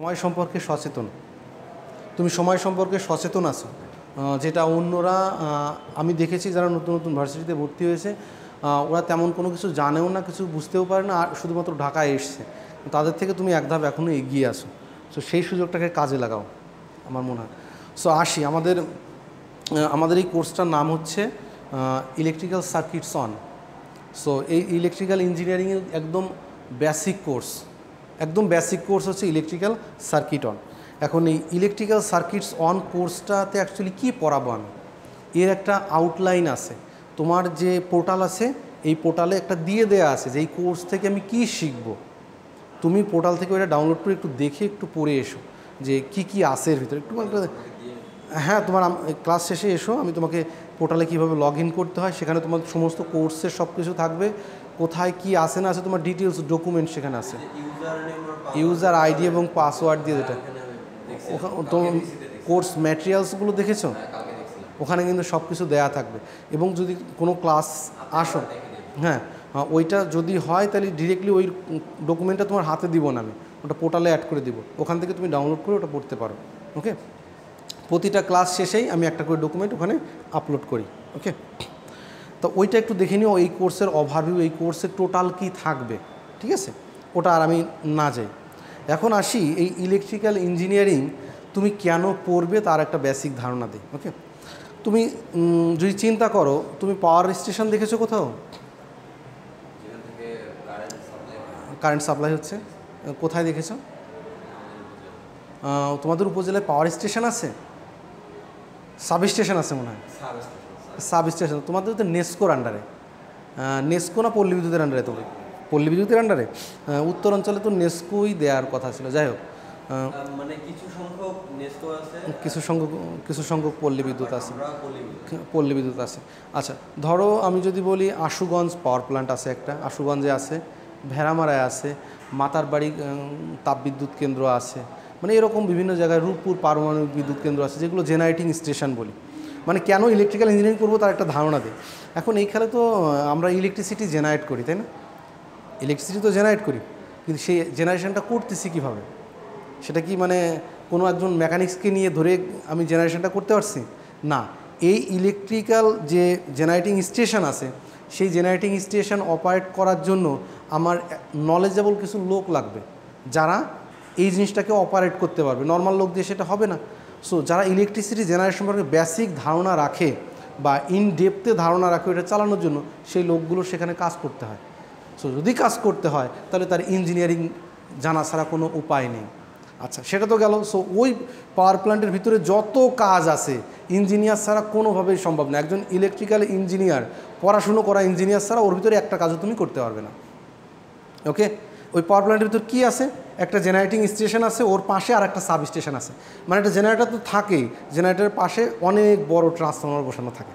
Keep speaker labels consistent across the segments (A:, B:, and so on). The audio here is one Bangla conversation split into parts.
A: সময় সম্পর্কে সচেতন তুমি সময় সম্পর্কে সচেতন আছো যেটা অন্যরা আমি দেখেছি যারা নতুন নতুন ভার্সিটিতে ভর্তি হয়েছে ওরা তেমন কোনো কিছু জানেও না কিছু বুঝতেও পারে না আর শুধুমাত্র ঢাকায় এসছে তাদের থেকে তুমি এক ধাপ এখনও এগিয়ে আসো সো সেই সুযোগটাকে কাজে লাগাও আমার মনে হয় সো আসি আমাদের আমাদের এই কোর্সটার নাম হচ্ছে ইলেকট্রিক্যাল সার্কিটস অন সো এই ইলেকট্রিক্যাল ইঞ্জিনিয়ারিংয়ের একদম বেসিক কোর্স একদম বেসিক কোর্স হচ্ছে ইলেকট্রিক্যাল সার্কিট অন এখন এই ইলেকট্রিক্যাল সার্কিটস অন কোর্সটাতে অ্যাকচুয়ালি কী পড়াবো আমি এর একটা আউটলাইন আছে তোমার যে পোর্টাল আছে এই পোর্টালে একটা দিয়ে দেয়া আছে যে এই কোর্স থেকে আমি কি শিখব তুমি পোর্টাল থেকে ওটা ডাউনলোড করে একটু দেখে একটু পড়ে এসো যে কি কি আছে এর ভিতরে একটু হ্যাঁ তোমার ক্লাস শেষে এসো আমি তোমাকে পোর্টালে কীভাবে লগ ইন করতে হয় সেখানে তোমার সমস্ত কোর্সের সব কিছু থাকবে কোথায় কি আছে না আছে তোমার ডিটেলস ডকুমেন্ট সেখানে আছে ইউজার আইডি এবং পাসওয়ার্ড দিয়ে যেটা ওখানে কোর্স ম্যাটেরিয়ালসগুলো দেখেছো হ্যাঁ, ওখানে কিন্তু সব কিছু দেয়া থাকবে এবং যদি কোনো ক্লাস আসো হ্যাঁ, হ্যাঁ ওইটা যদি হয় তাহলে ডিরেক্টলি ওই ডকুমেন্টটা তোমার হাতে দিব না আমি ওটা পোর্টালে অ্যাড করে দিব ওখান থেকে তুমি ডাউনলোড করে ওটা পড়তে পারো ওকে প্রতিটা ক্লাস শেষেই আমি একটা করে ডকুমেন্ট ওখানে আপলোড করি ওকে তো ওইটা একটু দেখে নিও এই কোর্সের ওভারভিউ এই কোর্সের টোটাল কি থাকবে ঠিক আছে ওটা আর আমি না যাই এখন আসি এই ইলেকট্রিক্যাল ইঞ্জিনিয়ারিং তুমি কেন পড়বে তার একটা বেসিক ধারণা দিই ওকে তুমি যদি চিন্তা করো তুমি পাওয়ার স্টেশন দেখেছো কোথাও কারেন্ট সাপ্লাই হচ্ছে কোথায় দেখেছো তোমাদের উপজেলায় পাওয়ার স্টেশন আছে সাব স্টেশন আছে মনে হয় সাব স্টেশন তোমাদের তো নেস্কোর আন্ডারে নেস্কো না পল্লী বিদ্যুতের আন্ডারে তোমার পল্লী বিদ্যুতের আন্ডারে উত্তর অঞ্চলে তো নেস্কোই দেওয়ার কথা ছিল যাই হোক
B: মানে কিছু সংখ্যক নেস্কো আছে
A: কিছু সংখ্যক কিছু সংখ্যক পল্লী বিদ্যুৎ আছে পল্লী বিদ্যুৎ আছে আচ্ছা ধরো আমি যদি বলি আশুগঞ্জ পাওয়ার প্ল্যান্ট আছে একটা আশুগঞ্জে আছে ভেড়ামারায় আছে মাতার বাড়ি তাপবিদ্যুৎ কেন্দ্র আছে মানে এরকম বিভিন্ন জায়গায় রূপপুর পারমাণবিক বিদ্যুৎ কেন্দ্র আছে যেগুলো জেনারেটিং স্টেশন বলি মানে কেন ইলেকট্রিক্যাল ইঞ্জিনিয়ারিং করবো তার একটা ধারণা দেয় এখন এই তো আমরা ইলেকট্রিসিটি জেনারেট করি তাই না ইলেকট্রিসিটি তো জেনারেট করি কিন্তু সেই জেনারেশনটা করতেছি কীভাবে সেটা কি মানে কোনো একজন মেকানিক্সকে নিয়ে ধরে আমি জেনারেশনটা করতে পারছি না এই ইলেকট্রিক্যাল যে জেনারেটিং স্টেশন আছে সেই জেনারেটিং স্টেশন অপারেট করার জন্য আমার নলেজেবল কিছু লোক লাগবে যারা এই জিনিসটাকে অপারেট করতে পারবে নর্মাল লোক দিয়ে সেটা হবে না সো যারা ইলেকট্রিসিটি জেনারেশন সম্পর্কে বেসিক ধারণা রাখে বা ইন ডেপথে ধারণা রাখে এটা চালানোর জন্য সেই লোকগুলো সেখানে কাজ করতে হয় সো যদি কাজ করতে হয় তাহলে তার ইঞ্জিনিয়ারিং জানা ছাড়া কোনো উপায় নেই আচ্ছা সেটা তো গেল সো ওই পাওয়ার প্ল্যান্টের ভিতরে যত কাজ আছে ইঞ্জিনিয়ার ছাড়া কোনোভাবেই সম্ভব না একজন ইলেকট্রিক্যাল ইঞ্জিনিয়ার পড়াশুনো করা ইঞ্জিনিয়ার ছাড়া ওর ভিতরে একটা কাজও তুমি করতে পারবে না ওকে ওই পাওয়ার প্ল্যান্টের ভিতর কী আছে একটা জেনারেটিং স্টেশন আছে ওর পাশে আর একটা সাব স্টেশন আছে মানে একটা জেনারেটার তো থাকেই জেনারেটারের পাশে অনেক বড় ট্রান্সফর্মার বসানো থাকে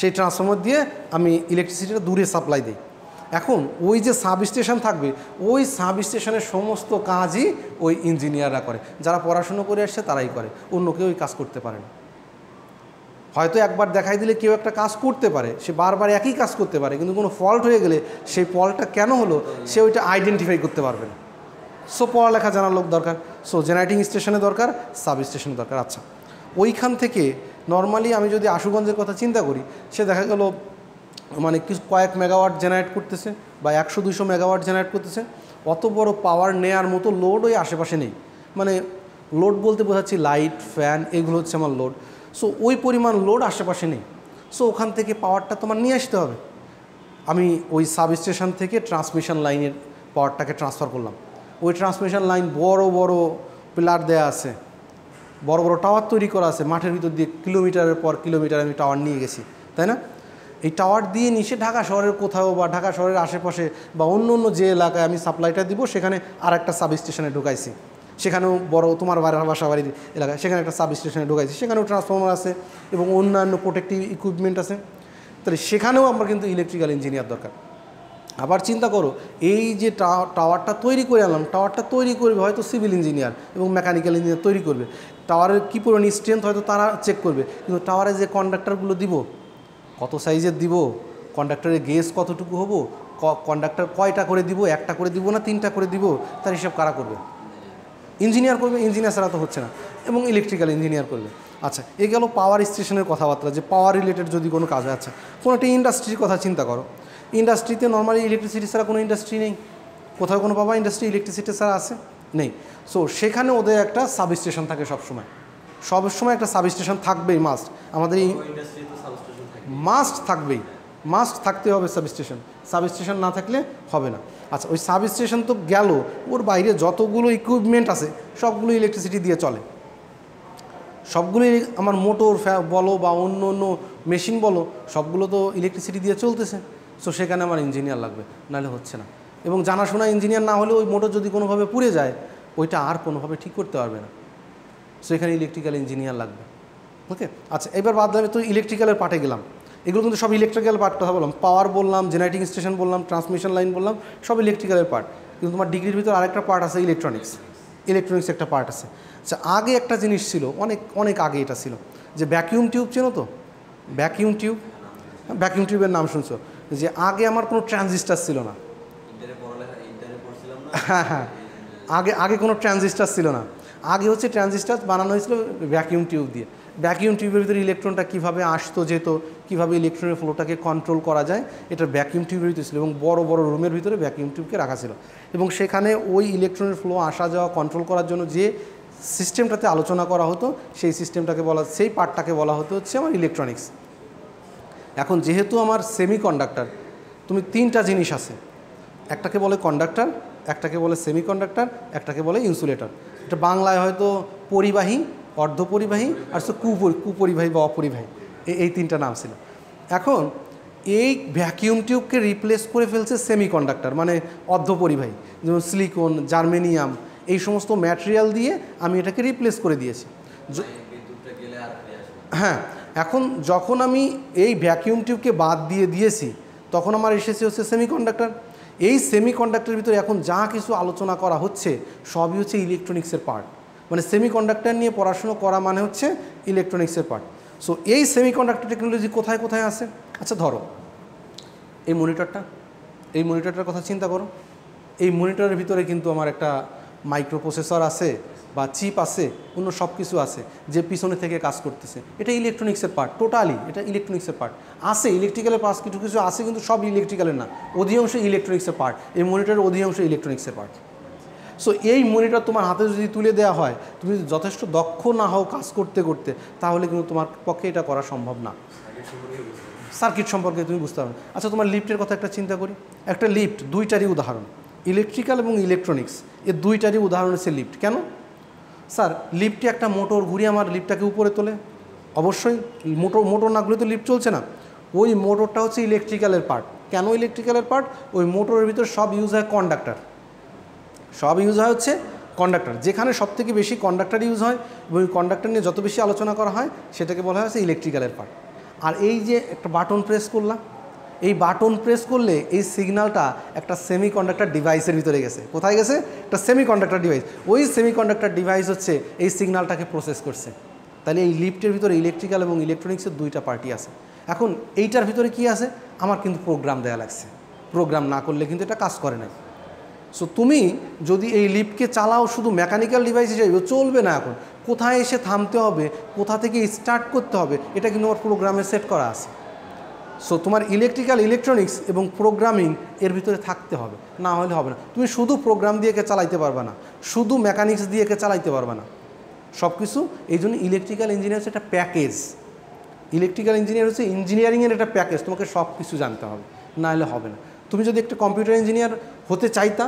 A: সেই ট্রান্সফর্মার দিয়ে আমি ইলেকট্রিসিটিটা দূরে সাপ্লাই দিই এখন ওই যে সাব স্টেশন থাকবে ওই সাব স্টেশনের সমস্ত কাজই ওই ইঞ্জিনিয়াররা করে যারা পড়াশুনো করে আসছে তারাই করে অন্য কেউ ওই কাজ করতে পারে না হয়তো একবার দেখাই দিলে কেউ একটা কাজ করতে পারে সে বারবার একই কাজ করতে পারে কিন্তু কোনো ফল্ট হয়ে গেলে সেই ফল্টটা কেন হলো সে ওইটা আইডেন্টিফাই করতে পারবে না সো পড়ালেখা জানার লোক দরকার সো জেনারেটিং স্টেশনে দরকার সাব স্টেশনে দরকার আচ্ছা ওইখান থেকে নর্মালি আমি যদি আশুগঞ্জের কথা চিন্তা করি সে দেখা গেল মানে কিছু কয়েক মেগাওয়াট জেনারেট করতেছে বা একশো দুশো মেগাওয়াট জেনারেট করতেছে অত বড় পাওয়ার নেয়ার মতো লোড ওই আশেপাশে নেই মানে লোড বলতে বোঝাচ্ছি লাইট ফ্যান এগুলো হচ্ছে আমার লোড সো ওই পরিমাণ লোড আশেপাশে নেই সো ওখান থেকে পাওয়ারটা তোমার নিয়ে আসতে হবে আমি ওই সাব স্টেশন থেকে ট্রান্সমিশন লাইনের পাওয়ারটাকে ট্রান্সফার করলাম ওই ট্রান্সমিশন লাইন বড় বড় পিলার দেয়া আছে বড় বড় টাওয়ার তৈরি করা আছে মাঠের ভিতর দিয়ে কিলোমিটারের পর কিলোমিটার আমি টাওয়ার নিয়ে গেছি তাই না এই টাওয়ার দিয়ে নিচে ঢাকা শহরের কোথাও বা ঢাকা শহরের আশেপাশে বা অন্য অন্য যে এলাকায় আমি সাপ্লাইটা দিব সেখানে আর একটা সাব স্টেশনে ঢুকাইছি সেখানেও বড় তোমার বাসা বাড়ির এলাকায় সেখানে একটা সাব স্টেশনে ঢুকাইছে সেখানেও ট্রান্সফর্মার আছে এবং অন্যান্য প্রোটেক্টিভ ইকুইপমেন্ট আছে তাহলে সেখানেও আমার কিন্তু ইলেকট্রিক্যাল ইঞ্জিনিয়ার দরকার আবার চিন্তা করো এই যে টাওয়ারটা তৈরি করে আনলাম টাওয়ারটা তৈরি করবে হয়তো সিভিল ইঞ্জিনিয়ার এবং মেকানিক্যাল ইঞ্জিনিয়ার তৈরি করবে টাওয়ারের কী পরিমাণ স্ট্রেংথ হয়তো তারা চেক করবে কিন্তু টাওয়ারে যে কন্ডাক্টারগুলো দিব কত সাইজের দিব কন্ডাক্টরের গেস কতটুকু হবো কন্ডাক্টর কয়টা করে দিব একটা করে দিব না তিনটা করে দিব তার হিসাব কারা করবে ইঞ্জিনিয়ার করবে ইঞ্জিনিয়ার ছাড়া তো হচ্ছে না এবং ইলেকট্রিক্যাল ইঞ্জিনিয়ার করবে আচ্ছা এ গেল পাওয়ার স্টেশনের কথাবার্তা যে পাওয়ার রিলেটেড যদি কোনো কাজ আছে কোনো একটা ইন্ডাস্ট্রির কথা চিন্তা করো ইন্ডাস্ট্রিতে নর্মালি ইলেকট্রিসিটি ছাড়া কোনো ইন্ডাস্ট্রি নেই কোথাও কোনো পাবা ইন্ডাস্ট্রি ইলেকট্রিসিটি ছাড়া আছে নেই সো সেখানে ওদের একটা সাব স্টেশন থাকে সবসময় সবসময় একটা সাব স্টেশন থাকবেই মাস্ট আমাদের এই মাস্ট থাকবেই মাস্ট থাকতে হবে সাব স্টেশন সাবস্টেশন না থাকলে হবে না আচ্ছা ওই সাবস্টেশন তো গেল ওর বাইরে যতগুলো ইকুইপমেন্ট আছে সবগুলো ইলেকট্রিসিটি দিয়ে চলে সবগুলোই আমার মোটর ফ্যা বলো বা অন্য অন্য মেশিন বলো সবগুলো তো ইলেকট্রিসিটি দিয়ে চলতেছে সো সেখানে আমার ইঞ্জিনিয়ার লাগবে নাহলে হচ্ছে না এবং জানাশোনা ইঞ্জিনিয়ার না হলে ওই মোটর যদি কোনোভাবে পুড়ে যায় ওইটা আর কোনোভাবে ঠিক করতে পারবে না সো এখানে ইলেকট্রিক্যাল ইঞ্জিনিয়ার লাগবে ওকে আচ্ছা এবার বাদ দামে তো ইলেকট্রিক্যালের পাঠে গেলাম এগুলো কিন্তু সব ইলেকট্রিক্যাল পার্ট কথা বললাম পাওয়ার বললাম জেনারেটিং স্টেশন বললাম ট্রান্সমিশন লাইন বললাম সব ইলেকট্রিক্যালের পার্ট কিন্তু তোমার ডিগ্রির ভিতরে আরেকটা পার্ট আছে ইলেকট্রনিক্স ইলেকট্রনিক্স একটা পার্ট আছে আচ্ছা আগে একটা জিনিস ছিল অনেক অনেক আগে এটা ছিল যে ভ্যাকিউম টিউব চেনো তো ভ্যাকিউম টিউব ভ্যাকিউম টিউবের নাম শুনছো যে আগে আমার কোনো ট্রানজিস্টার ছিল না হ্যাঁ হ্যাঁ আগে আগে কোনো ট্রানজিস্টার ছিল না আগে হচ্ছে ট্রানজিস্টার বানানো হয়েছিল ভ্যাকিউম টিউব দিয়ে ভ্যাকিউম টিউবের ভিতরে ইলেকট্রনটা কীভাবে আসতো যেত কীভাবে ইলেকট্রনের ফ্লোটাকে কন্ট্রোল করা যায় এটা ভ্যাকিউম টিউবের ভিতরে ছিল এবং বড় বড় রুমের ভিতরে ভ্যাকিউম টিউবকে রাখা ছিল এবং সেখানে ওই ইলেকট্রনের ফ্লো আসা যাওয়া কন্ট্রোল করার জন্য যে সিস্টেমটাতে আলোচনা করা হতো সেই সিস্টেমটাকে বলা সেই পার্টটাকে বলা হতো হচ্ছে আমার ইলেকট্রনিক্স এখন যেহেতু আমার সেমি কন্ডাক্টার তুমি তিনটা জিনিস আছে একটাকে বলে কন্ডাক্টার একটাকে বলে সেমি কন্ডাক্টার একটাকে বলে ইনসুলেটর এটা বাংলায় হয়তো পরিবাহী অর্ধপরিবাহী আর সে কুপরি কুপরিবাহী বা অপরিবাহী এই তিনটা নাম ছিল এখন এই ভ্যাকিউম টিউবকে রিপ্লেস করে ফেলছে সেমিকন্ডাক্টর মানে অর্ধপরিবাহী যেমন সিলিকন জার্মেনিয়াম এই সমস্ত ম্যাটেরিয়াল দিয়ে আমি এটাকে রিপ্লেস করে দিয়েছি হ্যাঁ এখন যখন আমি এই ভ্যাকিউম টিউবকে বাদ দিয়ে দিয়েছি তখন আমার এসেছে হচ্ছে সেমিকন্ডাক্টর এই সেমিকন্ডাক্টরের ভিতরে এখন যা কিছু আলোচনা করা হচ্ছে সবই হচ্ছে ইলেকট্রনিক্সের পার্ট মানে সেমিকন্ডাক্টর নিয়ে পড়াশুনো করা মানে হচ্ছে ইলেকট্রনিক্সের পার্ট সো এই সেমিকন্ডাক্টর টেকনোলজি কোথায় কোথায় আসে আচ্ছা ধরো এই মনিটরটা এই মনিটরটার কথা চিন্তা করো এই মনিটরের ভিতরে কিন্তু আমার একটা মাইক্রোপ্রসেসর আছে বা চিপ আছে অন্য সব কিছু আছে যে পিছনে থেকে কাজ করতেছে এটা ইলেকট্রনিক্সের পার্ট টোটালি এটা ইলেকট্রনিক্সের পার্ট আছে ইলেকট্রিক্যালের পার্ট কিছু কিছু আছে কিন্তু সব ইলেকট্রিক্যালের না অধিকাংশ ইলেকট্রনিক্সের পার্ট এই মনিটরের অধিকাংশ ইলেকট্রনিক্সের পার্ট সো এই মনিটর তোমার হাতে যদি তুলে দেওয়া হয় তুমি যথেষ্ট দক্ষ না হও কাজ করতে করতে তাহলে কিন্তু তোমার পক্ষে এটা করা সম্ভব না সার্কিট সম্পর্কে তুমি বুঝতে পারবে আচ্ছা তোমার লিফ্টের কথা একটা চিন্তা করি একটা লিফট দুইটারই উদাহরণ ইলেকট্রিক্যাল এবং ইলেকট্রনিক্স এর দুইটারই উদাহরণ হচ্ছে লিফট কেন স্যার লিফটে একটা মোটর ঘুরিয়ে আমার লিফটটাকে উপরে তোলে অবশ্যই মোটর মোটর না ঘুরে তো লিফট চলছে না ওই মোটরটা হচ্ছে ইলেকট্রিক্যালের পার্ট কেন ইলেকট্রিক্যালের পার্ট ওই মোটরের ভিতর সব ইউজ হয় কন্ডাক্টার সব ইউজ হয় হচ্ছে কন্ডাক্টর যেখানে সবথেকে বেশি কন্ডাক্টর ইউজ হয় এবং কন্ডাক্টর নিয়ে যত বেশি আলোচনা করা হয় সেটাকে বলা হয়েছে ইলেকট্রিক্যালের পার্ট আর এই যে একটা বাটন প্রেস করলাম এই বাটন প্রেস করলে এই সিগনালটা একটা সেমি কন্ডাক্টার ডিভাইসের ভিতরে গেছে কোথায় গেছে একটা সেমি কন্ডাক্টার ডিভাইস ওই সেমি কন্ডাক্টার ডিভাইস হচ্ছে এই সিগনালটাকে প্রসেস করছে তাহলে এই লিফ্টের ভিতরে ইলেকট্রিক্যাল এবং ইলেকট্রনিক্সের দুইটা পার্টি আছে এখন এইটার ভিতরে কি আছে আমার কিন্তু প্রোগ্রাম দেয়া লাগছে প্রোগ্রাম না করলে কিন্তু এটা কাজ করে না সো তুমি যদি এই লিপকে চালাও শুধু মেকানিক্যাল ডিভাইস হিসেবে চলবে না এখন কোথায় এসে থামতে হবে কোথা থেকে স্টার্ট করতে হবে এটা কিন্তু আমার প্রোগ্রামে সেট করা আছে সো তোমার ইলেকট্রিক্যাল ইলেকট্রনিক্স এবং প্রোগ্রামিং এর ভিতরে থাকতে হবে না হলে হবে না তুমি শুধু প্রোগ্রাম দিয়ে একে চালাইতে পারবে না শুধু মেকানিক্স দিয়ে একে চালাইতে পারবে না সব কিছু এই জন্য ইলেকট্রিক্যাল ইঞ্জিনিয়ার হচ্ছে একটা প্যাকেজ ইলেকট্রিক্যাল ইঞ্জিনিয়ার হচ্ছে ইঞ্জিনিয়ারিংয়ের একটা প্যাকেজ তোমাকে সব কিছু জানতে হবে না হলে হবে না তুমি যদি একটা কম্পিউটার ইঞ্জিনিয়ার হতে চাইতা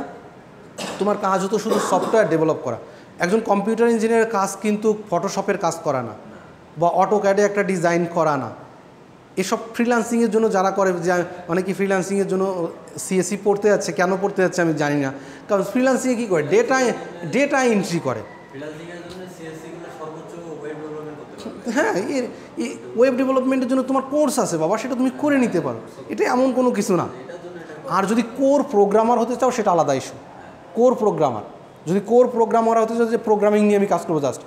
A: তোমার কাজ হতো শুধু সফটওয়্যার ডেভেলপ করা একজন কম্পিউটার ইঞ্জিনিয়ারের কাজ কিন্তু ফটোশপের কাজ করা না বা অটো ক্যাডে একটা ডিজাইন করা না এসব ফ্রিলান্সিংয়ের জন্য যারা করে যে মানে কি ফ্রিলান্সিংয়ের জন্য সিএসসি e পড়তে যাচ্ছে কেন পড়তে যাচ্ছে আমি জানি না কারণ ফ্রিলান্সিংয়ে কী করে ডেটা ডেটা এন্ট্রি করে e হ্যাঁ এর ওয়েব ডেভেলপমেন্টের জন্য তোমার কোর্স আছে বাবা সেটা তুমি করে নিতে পারো এটা এমন কোনো কিছু না আর যদি কোর প্রোগ্রামার হতে চাও সেটা আলাদা ইস্যু কোর প্রোগ্রামার যদি কোর প্রোগ্রামার হতে চাও যে প্রোগ্রামিং নিয়ে আমি কাজ করবো জাস্ট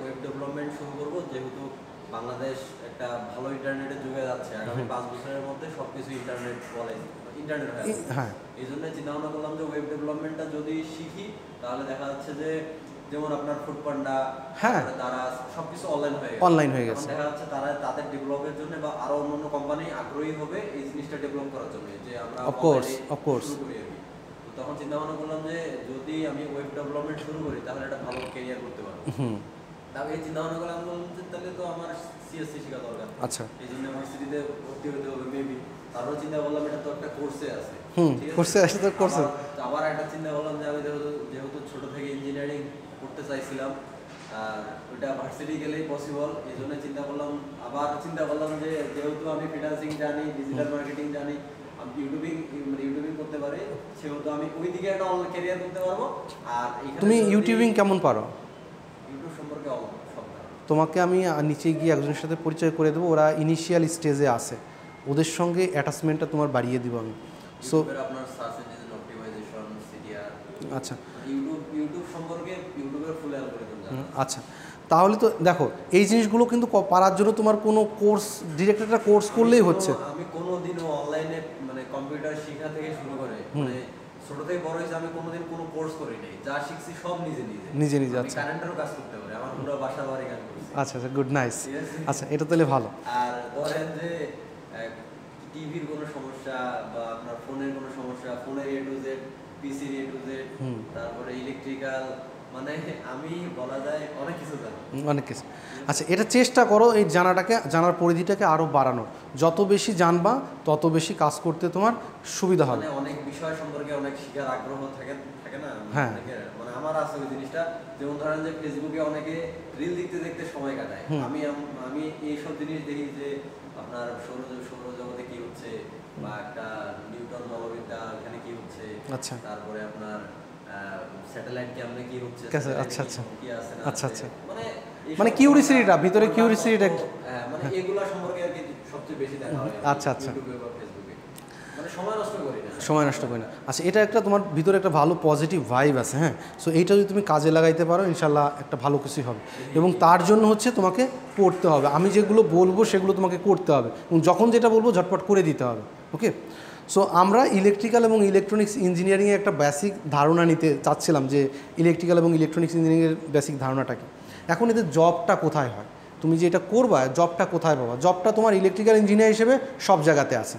B: ওয়েব ডেভেলপমেন্ট শুরু যেহেতু বাংলাদেশ একটা ভালো ইন্টারনেটের যুগে যাচ্ছে পাঁচ বছরের মধ্যে সবকিছু ইন্টারনেট হ্যাঁ এই জন্য চিন্তা ভাবনা করলাম যে ওয়েব ডেভেলপমেন্টটা যদি শিখি তাহলে দেখা যাচ্ছে যে যেমন আপনার ফুড হ্যাঁ তারা সবকিছু অনলাইন হয়ে গেছে অনলাইন হয়ে গেছে দেখা যাচ্ছে তারা তাদের ডেভেলপের জন্য বা আরো অন্যান্য কোম্পানি আগ্রহী হবে এই জিনিসটা ডেভেলপ করার জন্য যে আমরা অফকোর্স অফকোর্স তখন চিন্তা ভাবনা করলাম যে যদি আমি ওয়েব ডেভেলপমেন্ট শুরু করি তাহলে একটা ভালো ক্যারিয়ার করতে পারবো তারপরে চিন্তা ভাবনা করলাম বললাম যে তাহলে তো আমার সিএসসি শেখা দরকার আচ্ছা এই জন্য ইউনিভার্সিটিতে ভর্তি হতে হবে মেবি তারপর চিন্তা করলাম এটা তো একটা কোর্সে আছে হুম কোর্সে আছে তো কোর্সে আবার একটা চিন্তা করলাম যে আমি যেহেতু ছোট থেকে ইঞ্জিনিয়ারিং করতে চাইছিলাম ওটা ভার্সিটি গেলেই পসিবল এই জন্য চিন্তা করলাম আবার চিন্তা করলাম যে যেহেতু আমি ফিটাসিং জানি ডিজিটাল মার্কেটিং জানি আমি ইউটিউবিং মানে ইউটিউবিং করতে পারি সেহেতু আমি ওই দিকে একটা অনলাইন ক্যারিয়ার করতে পারবো আর তুমি ইউটিউবিং কেমন পারো ইউটিউব সম্পর্কে
A: তোমাকে আমি নিচে গিয়ে একজনের সাথে পরিচয় করে দেবো ওরা ইনিশিয়াল স্টেজে আছে ওদের সঙ্গে অ্যাটাচমেন্টটা তোমার বাড়িয়ে দিব আমি সো
B: আচ্ছা ইউটিউব সম্পর্কে ইউটিউবের ফুল
A: আচ্ছা তাহলে তো দেখো এই জিনিসগুলো কিন্তু পারার জন্য তোমার কোনো কোর্স ডিরেক্ট একটা কোর্স করলেই হচ্ছে
B: আমি কোনো অনলাইনে মানে কম্পিউটার শেখা থেকে শুরু করে মানে ছোট থেকে বড় হয়েছে আমি কোনোদিন কোনো কোর্স করি নাই যা শিখছি সব নিজে নিজে নিজে নিজে আচ্ছা কারেন্টেরও কাজ করতে পারে আমার পুরো বাসা বাড়ি কাজ করছে আচ্ছা আচ্ছা গুড নাইস আচ্ছা এটা তাহলে ভালো আর ধরেন যে টিভির কোনো সমস্যা বা আপনার ফোনের কোনো সমস্যা ফোনের A to Z PC A to Z তারপরে ইলেকট্রিক্যাল মানে আমি বলা যায় অনেক কিছু জানি
A: অনেক কিছু আচ্ছা এটা চেষ্টা করো এই জানাটাকে জানার পরিধিটাকে আরো বাড়ানোর যত বেশি জানবা তত বেশি কাজ করতে তোমার সুবিধা হবে মানে
B: অনেক বিষয় সম্পর্কে অনেক শিকার আগ্রহ থাকে থাকে না হ্যাঁ মানে আমার আছে ওই জিনিসটা যেমন ধরেন যে ফেসবুকে অনেকে রিল দেখতে দেখতে সময় কাটায় আমি আমি এইসব জিনিস দেখি যে আপনার সৌর সৌরজগতে কি হচ্ছে বা একটা নিউটন বলবিদ্যা এখানে কি হচ্ছে আচ্ছা তারপরে আপনার স্যাটেলাইট ক্যামেরা কি হচ্ছে
A: আচ্ছা আচ্ছা আচ্ছা আচ্ছা মানে মানে কিউরিসিটিটা ভিতরে কিউরিসিটিটা হ্যাঁ,
B: মানে হ্যাঁ। এগুলা সম্পর্কে আর কি সবচেয়ে বেশি দেখা হয় আচ্ছা আচ্ছা মানে
A: সময় নষ্ট করি না আচ্ছা এটা একটা তোমার ভিতরে একটা ভালো পজিটিভ ভাইব আছে হ্যাঁ সো এইটা যদি তুমি কাজে লাগাইতে পারো ইনশাল্লাহ একটা ভালো কিছুই হবে এবং তার জন্য হচ্ছে তোমাকে পড়তে হবে আমি যেগুলো বলবো সেগুলো তোমাকে করতে হবে এবং যখন যেটা বলবো ঝটপট করে দিতে হবে ওকে সো আমরা ইলেকট্রিক্যাল এবং ইলেকট্রনিক্স ইঞ্জিনিয়ারিংয়ের একটা বেসিক ধারণা নিতে চাচ্ছিলাম যে ইলেকট্রিক্যাল এবং ইলেকট্রনিক্স ইঞ্জিনিয়ারিংয়ের বেসিক ধারণাটা কি এখন এদের জবটা কোথায় হয় তুমি যে এটা করবা জবটা কোথায় পাবা জবটা তোমার ইলেকট্রিক্যাল ইঞ্জিনিয়ার হিসেবে সব জায়গাতে আছে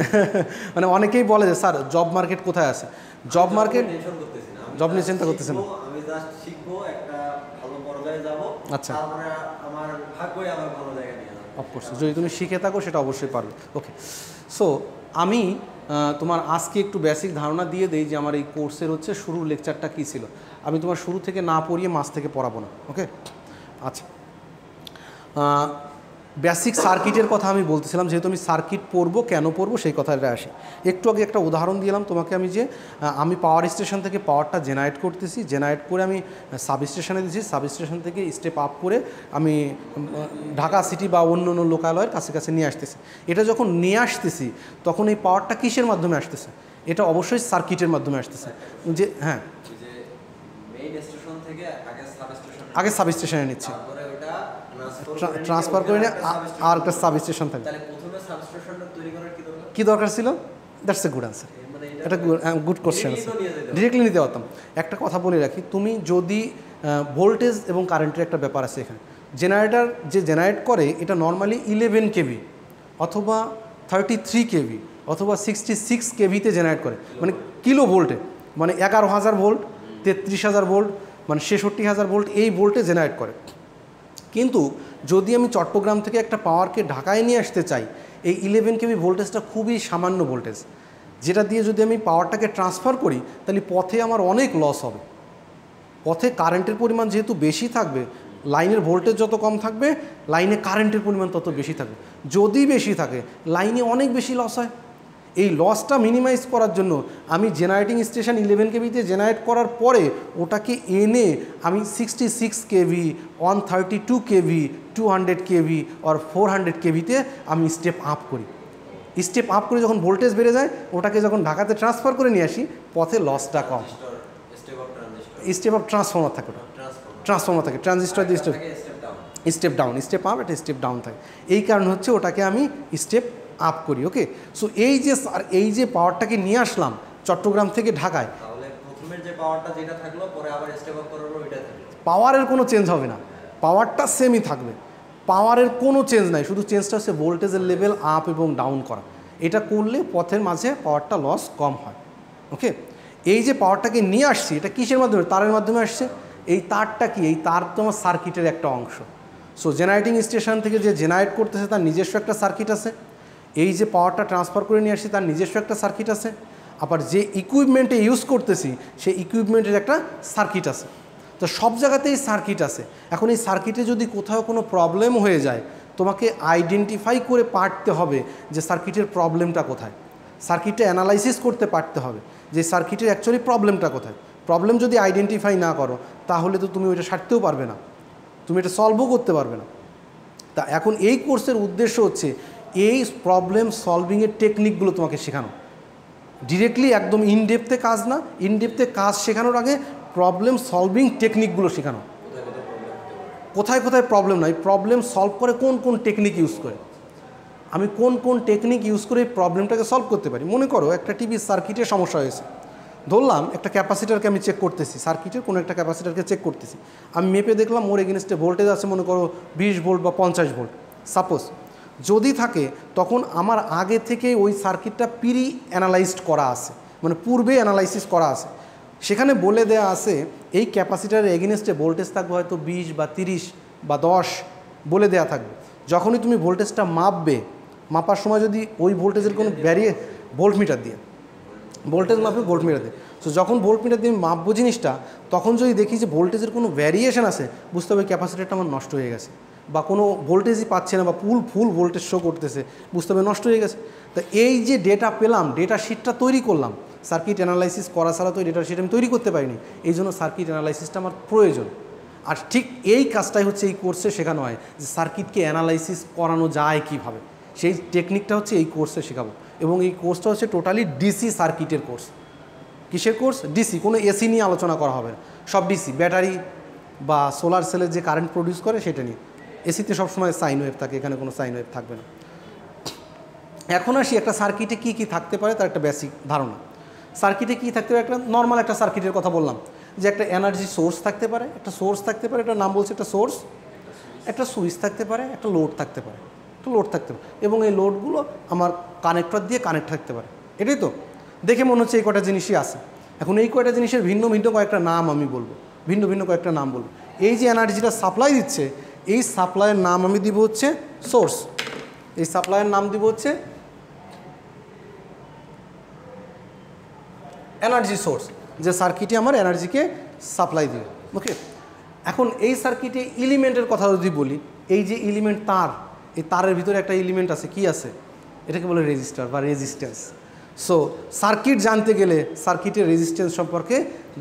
A: মানে অনেকেই বলে যে স্যার জব মার্কেট কোথায় আছে জব মার্কেট জব নিয়ে চিন্তা করতেছেন আচ্ছা অফকোর্স যদি তুমি শিখে থাকো সেটা অবশ্যই পারবে ওকে সো আমি তোমার আজকে একটু বেসিক ধারণা দিয়ে দেই যে আমার এই কোর্সের হচ্ছে শুরুর লেকচারটা কী ছিল আমি তোমার শুরু থেকে না পড়িয়ে মাছ থেকে পড়াবো না ওকে আচ্ছা বেসিক সার্কিটের কথা আমি বলতেছিলাম যেহেতু আমি সার্কিট পড়ব কেন পড়ব সেই কথাটা আসে একটু আগে একটা উদাহরণ দিলাম তোমাকে আমি যে আমি পাওয়ার স্টেশন থেকে পাওয়ারটা জেনারেট করতেছি জেনারেট করে আমি সাবস্টেশনে দিচ্ছি সাবস্টেশন থেকে স্টেপ আপ করে আমি ঢাকা সিটি বা অন্য অন্য লোকালয়ের কাছে কাছে নিয়ে আসতেছি এটা যখন নিয়ে আসতেছি তখন এই পাওয়ারটা কিসের মাধ্যমে আসতেছে এটা অবশ্যই সার্কিটের মাধ্যমে আসতেছে যে হ্যাঁ
B: আগে সাবস্টেশনে নিচ্ছি ট্রান্সফার করে নিয়ে আর একটা স্টেশন থাকবে
A: কী দরকার ছিল দ্যাটস এ গুড মানে আনসার এটা গুড কোশ্চেন ডিরেক্টলি নিতে পারতাম একটা কথা বলে রাখি তুমি যদি ভোল্টেজ এবং কারেন্টের একটা ব্যাপার আছে এখানে জেনারেটার যে জেনারেট করে এটা নর্মালি ইলেভেন কেভি অথবা থার্টি থ্রি কেভি অথবা সিক্সটি সিক্স কেভিতে জেনারেট করে মানে কিলো ভোল্টে মানে এগারো হাজার ভোল্ট তেত্রিশ হাজার ভোল্ট মানে ছেষট্টি হাজার ভোল্ট এই ভোল্টে জেনারেট করে কিন্তু যদি আমি চট্টগ্রাম থেকে একটা পাওয়ারকে ঢাকায় নিয়ে আসতে চাই এই ইলেভেন কেভি ভোল্টেজটা খুবই সামান্য ভোল্টেজ যেটা দিয়ে যদি আমি পাওয়ারটাকে ট্রান্সফার করি তাহলে পথে আমার অনেক লস হবে পথে কারেন্টের পরিমাণ যেহেতু বেশি থাকবে লাইনের ভোল্টেজ যত কম থাকবে লাইনে কারেন্টের পরিমাণ তত বেশি থাকবে যদি বেশি থাকে লাইনে অনেক বেশি লস হয় এই লসটা মিনিমাইজ করার জন্য আমি জেনারেটিং স্টেশন ইলেভেন কেভিতে জেনারেট করার পরে ওটাকে এনে আমি sixty six KV one thirty two KV two hundred KV আর ফোর হান্ড্রেড কেভিতে আমি স্টেপ আপ করি স্টেপ আপ করে যখন ভোল্টেজ বেড়ে যায় ওটাকে যখন ঢাকাতে ট্রান্সফার করে নিয়ে আসি পথে লসটা কম স্টেপ আপ ট্রান্সফর্মার থাকে ওটা ট্রান্সফর্মার থাকে ট্রানজিস্টার দিয়ে step step down step up একটা স্টেপ ডাউন থাকে এই কারণ হচ্ছে ওটাকে আমি স্টেপ আপ করি ওকে সো এই যে এই যে পাওয়ারটাকে নিয়ে আসলাম চট্টগ্রাম থেকে ঢাকায় পাওয়ারের কোনো চেঞ্জ হবে না পাওয়ারটা সেমই থাকবে পাওয়ারের কোনো চেঞ্জ নাই শুধু চেঞ্জটা হচ্ছে ভোল্টেজের লেভেল আপ এবং ডাউন করা এটা করলে পথের মাঝে পাওয়ারটা লস কম হয় ওকে এই যে পাওয়ারটাকে নিয়ে আসছি এটা কিসের মাধ্যমে তারের মাধ্যমে আসছে এই তারটা কি এই তার তো আমার সার্কিটের একটা অংশ সো জেনারেটিং স্টেশন থেকে যে জেনারেট করতেছে তার নিজস্ব একটা সার্কিট আছে এই যে পাওয়ারটা ট্রান্সফার করে নিয়ে আসি তার নিজস্ব একটা সার্কিট আছে আবার যে ইকুইপমেন্টে ইউজ করতেছি সেই ইকুইপমেন্টের একটা সার্কিট আছে তো সব জায়গাতেই সার্কিট আছে এখন এই সার্কিটে যদি কোথাও কোনো প্রবলেম হয়ে যায় তোমাকে আইডেন্টিফাই করে পারতে হবে যে সার্কিটের প্রবলেমটা কোথায় সার্কিটটা অ্যানালাইসিস করতে পারতে হবে যে সার্কিটের অ্যাকচুয়ালি প্রবলেমটা কোথায় প্রবলেম যদি আইডেন্টিফাই না করো তাহলে তো তুমি ওইটা সারতেও পারবে না তুমি এটা সলভও করতে পারবে না তা এখন এই কোর্সের উদ্দেশ্য হচ্ছে এই প্রবলেম সলভিংয়ের টেকনিকগুলো তোমাকে শেখানো ডিরেক্টলি একদম ইনডেপথে কাজ না ইনডেপথে কাজ শেখানোর আগে প্রবলেম সলভিং টেকনিকগুলো শেখানো কোথায় কোথায় প্রবলেম নয় প্রবলেম সলভ করে কোন কোন টেকনিক ইউজ করে আমি কোন কোন টেকনিক ইউজ করে এই প্রবলেমটাকে সলভ করতে পারি মনে করো একটা টিভি সার্কিটের সমস্যা হয়েছে ধরলাম একটা ক্যাপাসিটারকে আমি চেক করতেছি সার্কিটের কোনো একটা ক্যাপাসিটারকে চেক করতেছি আমি মেপে দেখলাম ওর এগেনস্টে ভোল্টেজ আছে মনে করো বিশ ভোল্ট বা পঞ্চাশ ভোল্ট সাপোজ যদি থাকে তখন আমার আগে থেকে ওই সার্কিটটা প্রি অ্যানালাইজড করা আছে মানে পূর্বে অ্যানালাইসিস করা আছে সেখানে বলে দেয়া আছে এই ক্যাপাসিটারের এগেনস্টে ভোল্টেজ থাকবে হয়তো বিশ বা তিরিশ বা দশ বলে দেয়া থাকবে যখনই তুমি ভোল্টেজটা মাপবে মাপার সময় যদি ওই ভোল্টেজের কোনো ব্যারিয়ে ভোল্টমিটার দিয়ে ভোল্টেজ মাপবে ভোল্টমিটার দিয়ে সো যখন ভোল্টমিটার দিয়ে মাপবো জিনিসটা তখন যদি দেখি যে ভোল্টেজের কোনো ভ্যারিয়েশন আছে বুঝতে হবে ক্যাপাসিটারটা আমার নষ্ট হয়ে গেছে বা কোনো ভোল্টেজই পাচ্ছে না বা ফুল ফুল ভোল্টেজ শো করতেছে বুঝতে হবে নষ্ট হয়ে গেছে তা এই যে ডেটা পেলাম ডেটা শিটটা তৈরি করলাম সার্কিট অ্যানালাইসিস করা ছাড়া তো ডেটা শিট আমি তৈরি করতে পারিনি এই জন্য সার্কিট অ্যানালাইসিসটা আমার প্রয়োজন আর ঠিক এই কাজটাই হচ্ছে এই কোর্সে শেখানো হয় যে সার্কিটকে অ্যানালাইসিস করানো যায় কীভাবে সেই টেকনিকটা হচ্ছে এই কোর্সে শেখাবো এবং এই কোর্সটা হচ্ছে টোটালি ডিসি সার্কিটের কোর্স কিসের কোর্স ডিসি কোনো এসি নিয়ে আলোচনা করা হবে সব ডিসি ব্যাটারি বা সোলার সেলের যে কারেন্ট প্রডিউস করে সেটা নিয়ে এসিতে সবসময় সাইন ওয়েভ থাকে এখানে কোনো সাইন ওয়েভ থাকবে না এখন আসি একটা সার্কিটে কি কি থাকতে পারে তার একটা বেসিক ধারণা সার্কিটে কি থাকতে পারে একটা নর্মাল একটা সার্কিটের কথা বললাম যে একটা এনার্জি সোর্স থাকতে পারে একটা সোর্স থাকতে পারে একটা নাম বলছে একটা সোর্স একটা সুইচ থাকতে পারে একটা লোড থাকতে পারে একটা লোড থাকতে পারে এবং এই লোডগুলো আমার কানেক্টর দিয়ে কানেক্ট থাকতে পারে এটাই তো দেখে মনে হচ্ছে এই কটা জিনিসই আছে এখন এই কয়টা জিনিসের ভিন্ন ভিন্ন কয়েকটা নাম আমি বলবো ভিন্ন ভিন্ন কয়েকটা নাম বলবো এই যে এনার্জিটা সাপ্লাই দিচ্ছে এই সাপ্লাইয়ের নাম আমি দিব হচ্ছে সোর্স এই সাপ্লাইয়ের নাম দিব হচ্ছে এনার্জি সোর্স যে সার্কিটে আমার এনার্জিকে সাপ্লাই দিবে ওকে এখন এই সার্কিটে এলিমেন্টের কথা যদি বলি এই যে এলিমেন্ট তার এই তারের ভিতরে একটা এলিমেন্ট আছে কি আছে এটাকে বলে রেজিস্টার বা রেজিস্ট্যান্স সো সার্কিট জানতে গেলে সার্কিটের রেজিস্ট্যান্স সম্পর্কে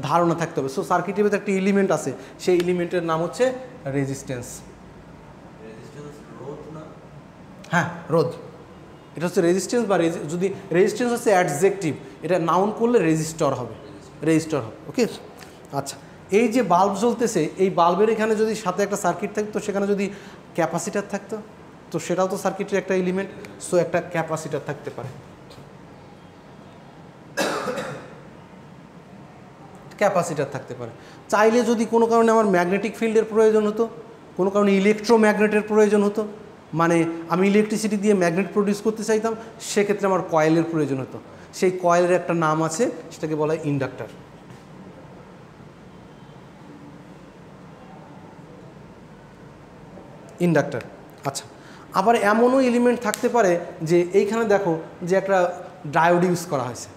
A: ধারণা থাকতে হবে সো সার্কিটের ভিতরে একটা এলিমেন্ট আছে সেই এলিমেন্টের নাম হচ্ছে রেজিস্ট্যান্স হ্যাঁ রোদ এটা হচ্ছে রেজিস্ট্যান্স বা যদি রেজিস্ট্যান্স হচ্ছে অ্যাডজেক্টিভ এটা নাউন করলে রেজিস্টর হবে রেজিস্টার হবে ওকে আচ্ছা এই যে বাল্ব জ্বলতেছে এই বাল্বের এখানে যদি সাথে একটা সার্কিট থাকতো সেখানে যদি ক্যাপাসিটার থাকতো তো সেটাও তো সার্কিটের একটা এলিমেন্ট সো একটা ক্যাপাসিটার থাকতে পারে ক্যাপাসিটার থাকতে পারে চাইলে যদি কোনো কারণে আমার ম্যাগনেটিক ফিল্ডের প্রয়োজন হতো কোনো কারণে ইলেকট্রোম্যাগনেটের প্রয়োজন হতো মানে আমি ইলেকট্রিসিটি দিয়ে ম্যাগনেট প্রডিউস করতে চাইতাম সেক্ষেত্রে আমার কয়েলের প্রয়োজন হতো সেই কয়েলের একটা নাম আছে সেটাকে বলা হয় ইন্ডাক্টার ইন্ডাক্টার আচ্ছা আবার এমনও এলিমেন্ট থাকতে পারে যে এইখানে দেখো যে একটা ডায়োড ইউজ করা হয়েছে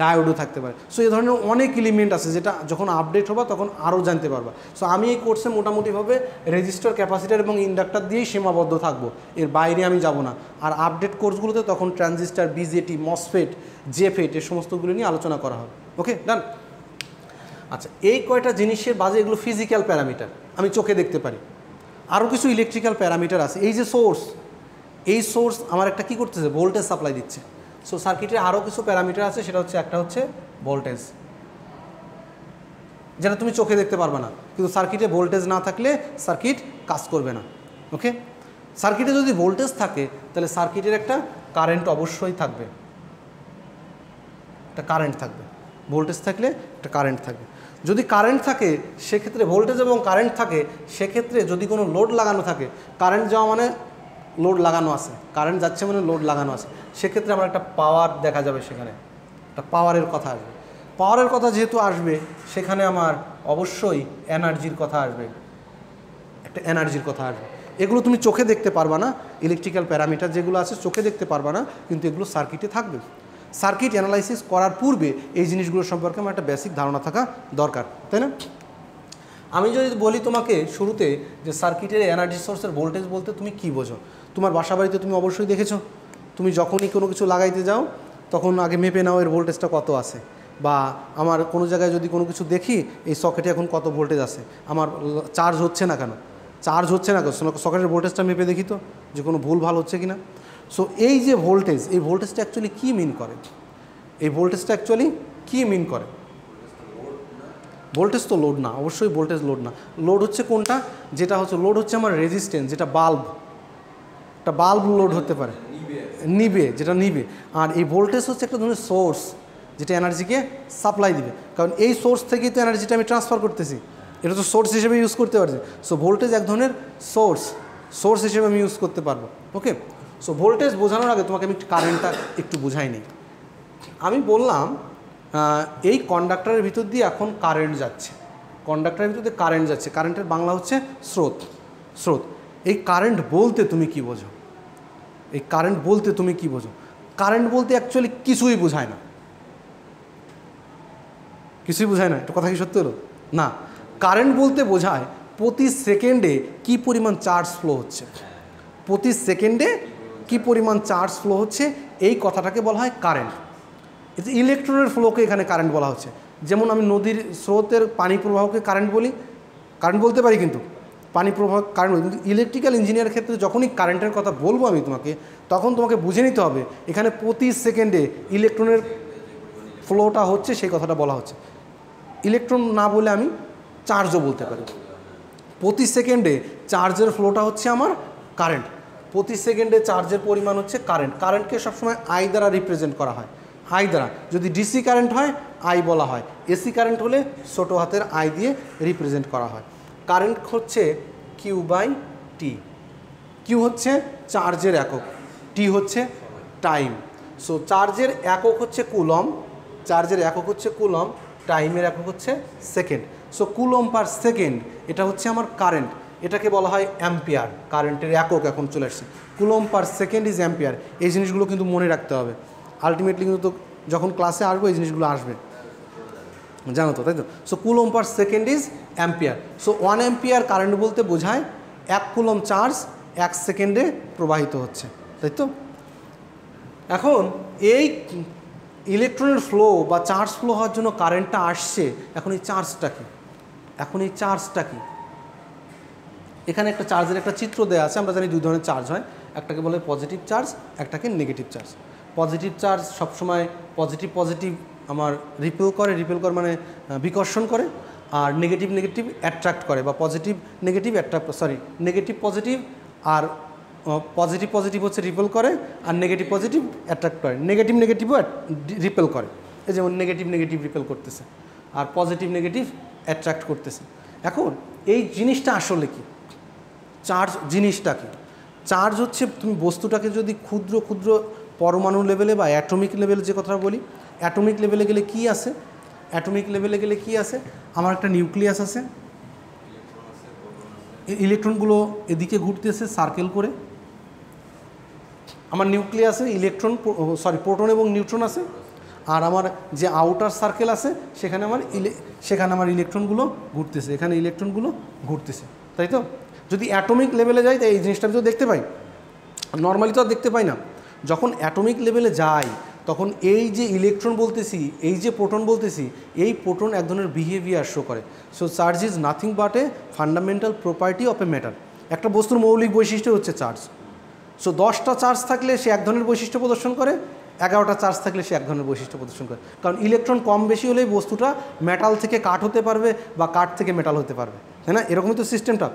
A: ডায়োডও থাকতে পারে সো এ ধরনের অনেক ইলিমেন্ট আছে যেটা যখন আপডেট হবা তখন আরও জানতে পারবা সো আমি এই কোর্সে মোটামুটিভাবে রেজিস্টার ক্যাপাসিটার এবং ইন্ডাক্টার দিয়েই সীমাবদ্ধ থাকবো এর বাইরে আমি যাব না আর আপডেট কোর্সগুলোতে তখন ট্রানজিস্টার বিজেটি মসফেট জেফেট এ সমস্তগুলো নিয়ে আলোচনা করা হবে ওকে ডান আচ্ছা এই কয়টা জিনিসের বাজে এগুলো ফিজিক্যাল প্যারামিটার আমি চোখে দেখতে পারি আরও কিছু ইলেকট্রিক্যাল প্যারামিটার আছে এই যে সোর্স এই সোর্স আমার একটা কী করতেছে ভোল্টেজ সাপ্লাই দিচ্ছে সো সার্কিটের আরও কিছু প্যারামিটার আছে সেটা হচ্ছে একটা হচ্ছে ভোল্টেজ যেটা তুমি চোখে দেখতে পারবে না কিন্তু সার্কিটে ভোল্টেজ না থাকলে সার্কিট কাজ করবে না ওকে সার্কিটে যদি ভোল্টেজ থাকে তাহলে সার্কিটের একটা কারেন্ট অবশ্যই থাকবে একটা কারেন্ট থাকবে ভোল্টেজ থাকলে একটা কারেন্ট থাকবে যদি কারেন্ট থাকে সেক্ষেত্রে ভোল্টেজ এবং কারেন্ট থাকে সেক্ষেত্রে যদি কোনো লোড লাগানো থাকে কারেন্ট যাওয়া মানে লোড লাগানো আছে কারেন্ট যাচ্ছে মানে লোড লাগানো আছে সেক্ষেত্রে আমার একটা পাওয়ার দেখা যাবে সেখানে একটা পাওয়ারের কথা আসবে পাওয়ারের কথা যেহেতু আসবে সেখানে আমার অবশ্যই এনার্জির কথা আসবে একটা এনার্জির কথা আসবে এগুলো তুমি চোখে দেখতে পারবা না ইলেকট্রিক্যাল প্যারামিটার যেগুলো আছে চোখে দেখতে পারবা না কিন্তু এগুলো সার্কিটে থাকবে সার্কিট অ্যানালাইসিস করার পূর্বে এই জিনিসগুলো সম্পর্কে আমার একটা বেসিক ধারণা থাকা দরকার তাই না আমি যদি বলি তোমাকে শুরুতে যে সার্কিটের এনার্জি সোর্সের ভোল্টেজ বলতে তুমি কি বোঝো তোমার বাসা বাড়িতে তুমি অবশ্যই দেখেছো তুমি যখনই কোনো কিছু লাগাইতে যাও তখন আগে মেপে নাও এর ভোল্টেজটা কত আছে বা আমার কোনো জায়গায় যদি কোনো কিছু দেখি এই সকেটে এখন কত ভোল্টেজ আছে আমার চার্জ হচ্ছে না কেন চার্জ হচ্ছে না কেন সকেটের ভোল্টেজটা মেপে দেখি তো যে কোনো ভুল ভাল হচ্ছে কি না সো এই যে ভোল্টেজ এই ভোল্টেজটা অ্যাকচুয়ালি কী মিন করে এই ভোল্টেজটা অ্যাকচুয়ালি কী মিন করে ভোল্টেজ তো লোড না অবশ্যই ভোল্টেজ লোড না লোড হচ্ছে কোনটা যেটা হচ্ছে লোড হচ্ছে আমার রেজিস্ট্যান্স যেটা বাল্ব একটা বাল্ব লোড হতে পারে নিবে যেটা নিবে আর এই ভোল্টেজ হচ্ছে একটা ধরনের সোর্স যেটা এনার্জিকে সাপ্লাই দিবে কারণ এই সোর্স থেকেই তো এনার্জিটা আমি ট্রান্সফার করতেছি এটা তো সোর্স হিসেবে ইউজ করতে পারছি সো ভোল্টেজ এক ধরনের সোর্স সোর্স হিসেবে আমি ইউজ করতে পারবো ওকে সো ভোল্টেজ বোঝানোর আগে তোমাকে আমি কারেন্টটা একটু বোঝাই নিই আমি বললাম এই কন্ডাক্টরের ভিতর দিয়ে এখন কারেন্ট যাচ্ছে কন্ডাক্টরের ভিতর দিয়ে কারেন্ট যাচ্ছে কারেন্টের বাংলা হচ্ছে স্রোত স্রোত এই কারেন্ট বলতে তুমি কি বোঝো এই কারেন্ট বলতে তুমি কি বোঝো কারেন্ট বলতে অ্যাকচুয়ালি কিছুই বোঝায় না কিছুই বোঝায় না একটা কথা কি সত্যি হলো না কারেন্ট বলতে বোঝায় প্রতি সেকেন্ডে কি পরিমাণ চার্জ ফ্লো হচ্ছে প্রতি সেকেন্ডে কি পরিমাণ চার্জ ফ্লো হচ্ছে এই কথাটাকে বলা হয় কারেন্ট ইলেকট্রনের ফ্লোকে এখানে কারেন্ট বলা হচ্ছে যেমন আমি নদীর স্রোতের পানি প্রবাহকে কারেন্ট বলি কারেন্ট বলতে পারি কিন্তু পানি প্রবাহ কারেন্ট কিন্তু ইলেকট্রিক্যাল ইঞ্জিনিয়ার ক্ষেত্রে যখনই কারেন্টের কথা বলবো আমি তোমাকে তখন তোমাকে বুঝে নিতে হবে এখানে প্রতি সেকেন্ডে ইলেকট্রনের ফ্লোটা হচ্ছে সেই কথাটা বলা হচ্ছে ইলেকট্রন না বলে আমি চার্জও বলতে পারি প্রতি সেকেন্ডে চার্জের ফ্লোটা হচ্ছে আমার কারেন্ট প্রতি সেকেন্ডে চার্জের পরিমাণ হচ্ছে কারেন্ট কারেন্টকে সবসময় আই দ্বারা রিপ্রেজেন্ট করা হয় আই দ্বারা যদি ডিসি কারেন্ট হয় আই বলা হয় এসি কারেন্ট হলে ছোটো হাতের আই দিয়ে রিপ্রেজেন্ট করা হয় কারেন্ট হচ্ছে কিউ বাই টি কিউ হচ্ছে চার্জের একক টি হচ্ছে টাইম সো চার্জের একক হচ্ছে কুলম চার্জের একক হচ্ছে কুলম টাইমের একক হচ্ছে second so coulomb per second এটা হচ্ছে আমার কারেন্ট এটাকে বলা হয় অ্যাম্পিয়ার কারেন্টের একক এখন চলে আসছে coulomb per second is ampere এই জিনিসগুলো কিন্তু মনে রাখতে হবে আলটিমেটলি কিন্তু যখন ক্লাসে আসবো এই জিনিসগুলো আসবে জানো তো তাই তো so coulomb per second is ampere so one ampere current বলতে বোঝায় এক কুলম চার্জ এক সেকেন্ডে প্রবাহিত হচ্ছে তাই তো এখন এই ইলেকট্রনের ফ্লো বা চার্জ ফ্লো হওয়ার জন্য কারেন্টটা আসছে এখন এই চার্জটা কি এখন এই চার্জটা কি এখানে একটা চার্জের একটা চিত্র দেওয়া আছে আমরা জানি দুই ধরনের চার্জ হয় একটাকে বলে পজিটিভ চার্জ একটাকে নেগেটিভ চার্জ পজিটিভ চার্জ সবসময় পজিটিভ পজিটিভ আমার রিপেল করে রিপেল করে মানে বিকর্ষণ করে আর নেগেটিভ নেগেটিভ অ্যাট্রাক্ট করে বা positive negative attract sorry negative positive আর পজিটিভ পজিটিভ হচ্ছে রিপেল করে আর নেগেটিভ পজিটিভ অ্যাট্রাক্ট করে নেগেটিভ নেগেটিভও রিপেল করে এই যেমন নেগেটিভ নেগেটিভ রিপেল করতেছে আর পজিটিভ নেগেটিভ অ্যাট্রাক্ট করতেছে এখন এই জিনিসটা আসলে কি চার্জ জিনিসটা কি চার্জ হচ্ছে তুমি বস্তুটাকে যদি ক্ষুদ্র ক্ষুদ্র পরমাণু লেভেলে বা অ্যাটমিক লেভেলে যে কথা বলি অ্যাটমিক লেভেলে গেলে কি আছে অ্যাটমিক লেভেলে গেলে কি আছে আমার একটা নিউক্লিয়াস আছে ইলেকট্রনগুলো এদিকে ঘুরতেছে সার্কেল করে আমার নিউক্লিয়াসে ইলেকট্রন সরি প্রোটন এবং নিউট্রন আছে আর আমার যে আউটার সার্কেল আছে সেখানে আমার ইলে সেখানে আমার ইলেকট্রনগুলো ঘুরতেছে এখানে ইলেকট্রনগুলো ঘুরতেছে তাই তো যদি অ্যাটমিক লেভেলে যাই তাই এই জিনিসটা আমি তো দেখতে পাই নর্মালি তো আর দেখতে পাই না যখন অ্যাটমিক লেভেলে যাই তখন এই যে ইলেকট্রন বলতেছি এই যে প্রোটন বলতেছি এই প্রোটন এক ধরনের বিহেভিয়ার শো করে so charge is nothing but a fundamental property of a matter একটা বস্তুর মৌলিক বৈশিষ্ট্য হচ্ছে চার্জ সো দশটা চার্জ থাকলে সে এক ধরনের বৈশিষ্ট্য প্রদর্শন করে এগারোটা চার্জ থাকলে সে এক ধরনের বৈশিষ্ট্য প্রদর্শন করে কারণ ইলেকট্রন কম বেশি হলেই বস্তুটা মেটাল থেকে কাঠ হতে পারবে বা কাঠ থেকে মেটাল হতে পারবে তাই না এরকমই তো সিস্টেমটা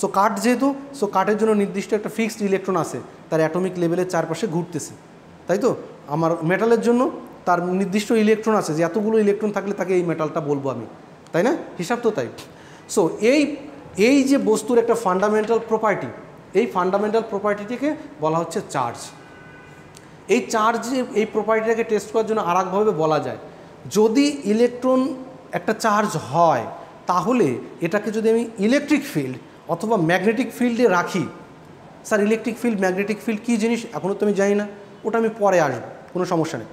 A: সো কাঠ যেহেতু সো কাঠের জন্য নির্দিষ্ট একটা ফিক্সড ইলেকট্রন আছে তার অ্যাটমিক লেভেলের চারপাশে ঘুরতেছে তাই তো আমার মেটালের জন্য তার নির্দিষ্ট ইলেকট্রন আছে যে এতগুলো ইলেকট্রন থাকলে তাকে এই মেটালটা বলবো আমি তাই না হিসাব তো তাই সো এই এই যে বস্তুর একটা ফান্ডামেন্টাল প্রপার্টি এই ফান্ডামেন্টাল প্রপার্টিটিকে বলা হচ্ছে চার্জ এই চার্জ এই প্রপার্টিটাকে টেস্ট করার জন্য একভাবে বলা যায় যদি ইলেকট্রন একটা চার্জ হয় তাহলে এটাকে যদি আমি ইলেকট্রিক ফিল্ড অথবা ম্যাগনেটিক ফিল্ডে রাখি sir electric field magnetic field কী জিনিস এখনও তো আমি জানি না ওটা আমি পরে আসবো কোনো সমস্যা নেই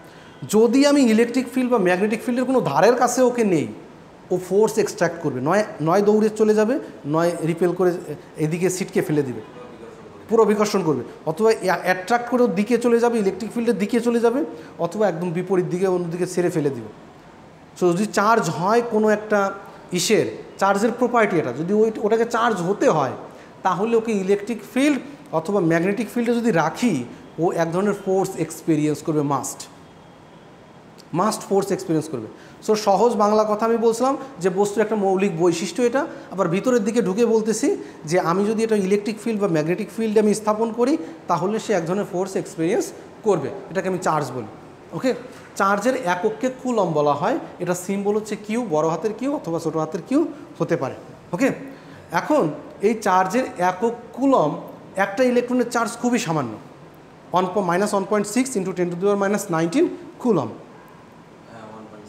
A: যদি আমি ইলেকট্রিক ফিল্ড বা ম্যাগনেটিক ফিল্ডের কোনো ধারের কাছে ওকে নেই ও ফোর্স এক্সট্র্যাক্ট করবে নয় নয় দৌড়ে চলে যাবে নয় রিপেল করে এদিকে সিটকে ফেলে দিবে পুরো বিকর্ষণ করবে অথবা অ্যাট্রাক্ট করে দিকে চলে যাবে ইলেকট্রিক ফিল্ডের দিকে চলে যাবে অথবা একদম বিপরীত দিকে অন্যদিকে ছেড়ে ফেলে দিবে সো যদি চার্জ হয় কোনো একটা ইসের চার্জের প্রপার্টি এটা যদি ওই ওটাকে চার্জ হতে হয় তাহলে ওকে ইলেকট্রিক ফিল্ড অথবা ম্যাগনেটিক ফিল্ডে যদি রাখি ও এক ধরনের ফোর্স এক্সপিরিয়েন্স করবে মাস্ট মাস্ট ফোর্স এক্সপিরিয়েন্স করবে সো সহজ বাংলা কথা আমি বলছিলাম যে বস্তুর একটা মৌলিক বৈশিষ্ট্য এটা আবার ভিতরের দিকে ঢুকে বলতেছি যে আমি যদি এটা ইলেকট্রিক ফিল্ড বা ম্যাগনেটিক ফিল্ডে আমি স্থাপন করি তাহলে সে এক ধরনের ফোর্স এক্সপিরিয়েন্স করবে এটাকে আমি চার্জ বলি ওকে চার্জের এককে কুলম বলা হয় এটা সিম্বল হচ্ছে কিউ বড় হাতের কিউ অথবা ছোটো হাতের কিউ হতে পারে ওকে এখন এই চার্জের একক কুলম একটা ইলেকট্রনের চার্জ খুবই সামান্য one minus six into ten to 10 to minus nineteen coulomb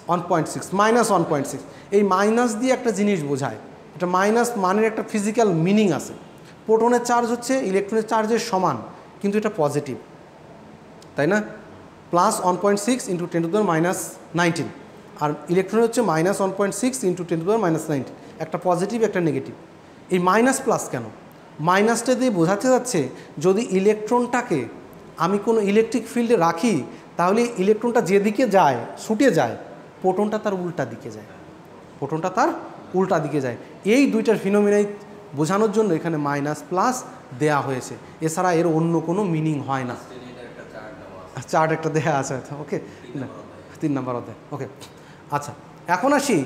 A: one point six minus point six এই মাইনাস দিয়ে একটা জিনিস বোঝায় এটা মাইনাস মানের একটা ফিজিক্যাল মিনিং আছে প্রোটনের চার্জ হচ্ছে ইলেকট্রনের চার্জের সমান কিন্তু এটা পজিটিভ তাই না plus one point six into ten to the power minus nineteen আর ইলেকট্রন হচ্ছে minus one point six into ten to the power minus nineteen একটা পজিটিভ একটা নেগেটিভ এই মাইনাস প্লাস কেন মাইনাসটা দিয়ে বোঝাতে যাচ্ছে যদি ইলেকট্রনটাকে আমি কোনো ইলেকট্রিক ফিল্ডে রাখি তাহলে ইলেকট্রনটা যেদিকে যায় ছুটে যায় প্রোটনটা তার উল্টা দিকে যায় প্রোটনটা তার উল্টা দিকে যায় এই দুইটার ফিনোমিনাই বোঝানোর জন্য এখানে মাইনাস প্লাস দেয়া হয়েছে এছাড়া এর অন্য কোনো মিনিং হয় না চার্ট একটা দেয়া আছে ওকে আচ্ছা, না তিন নাম্বার অধ্যায় ওকে আচ্ছা এখন আসি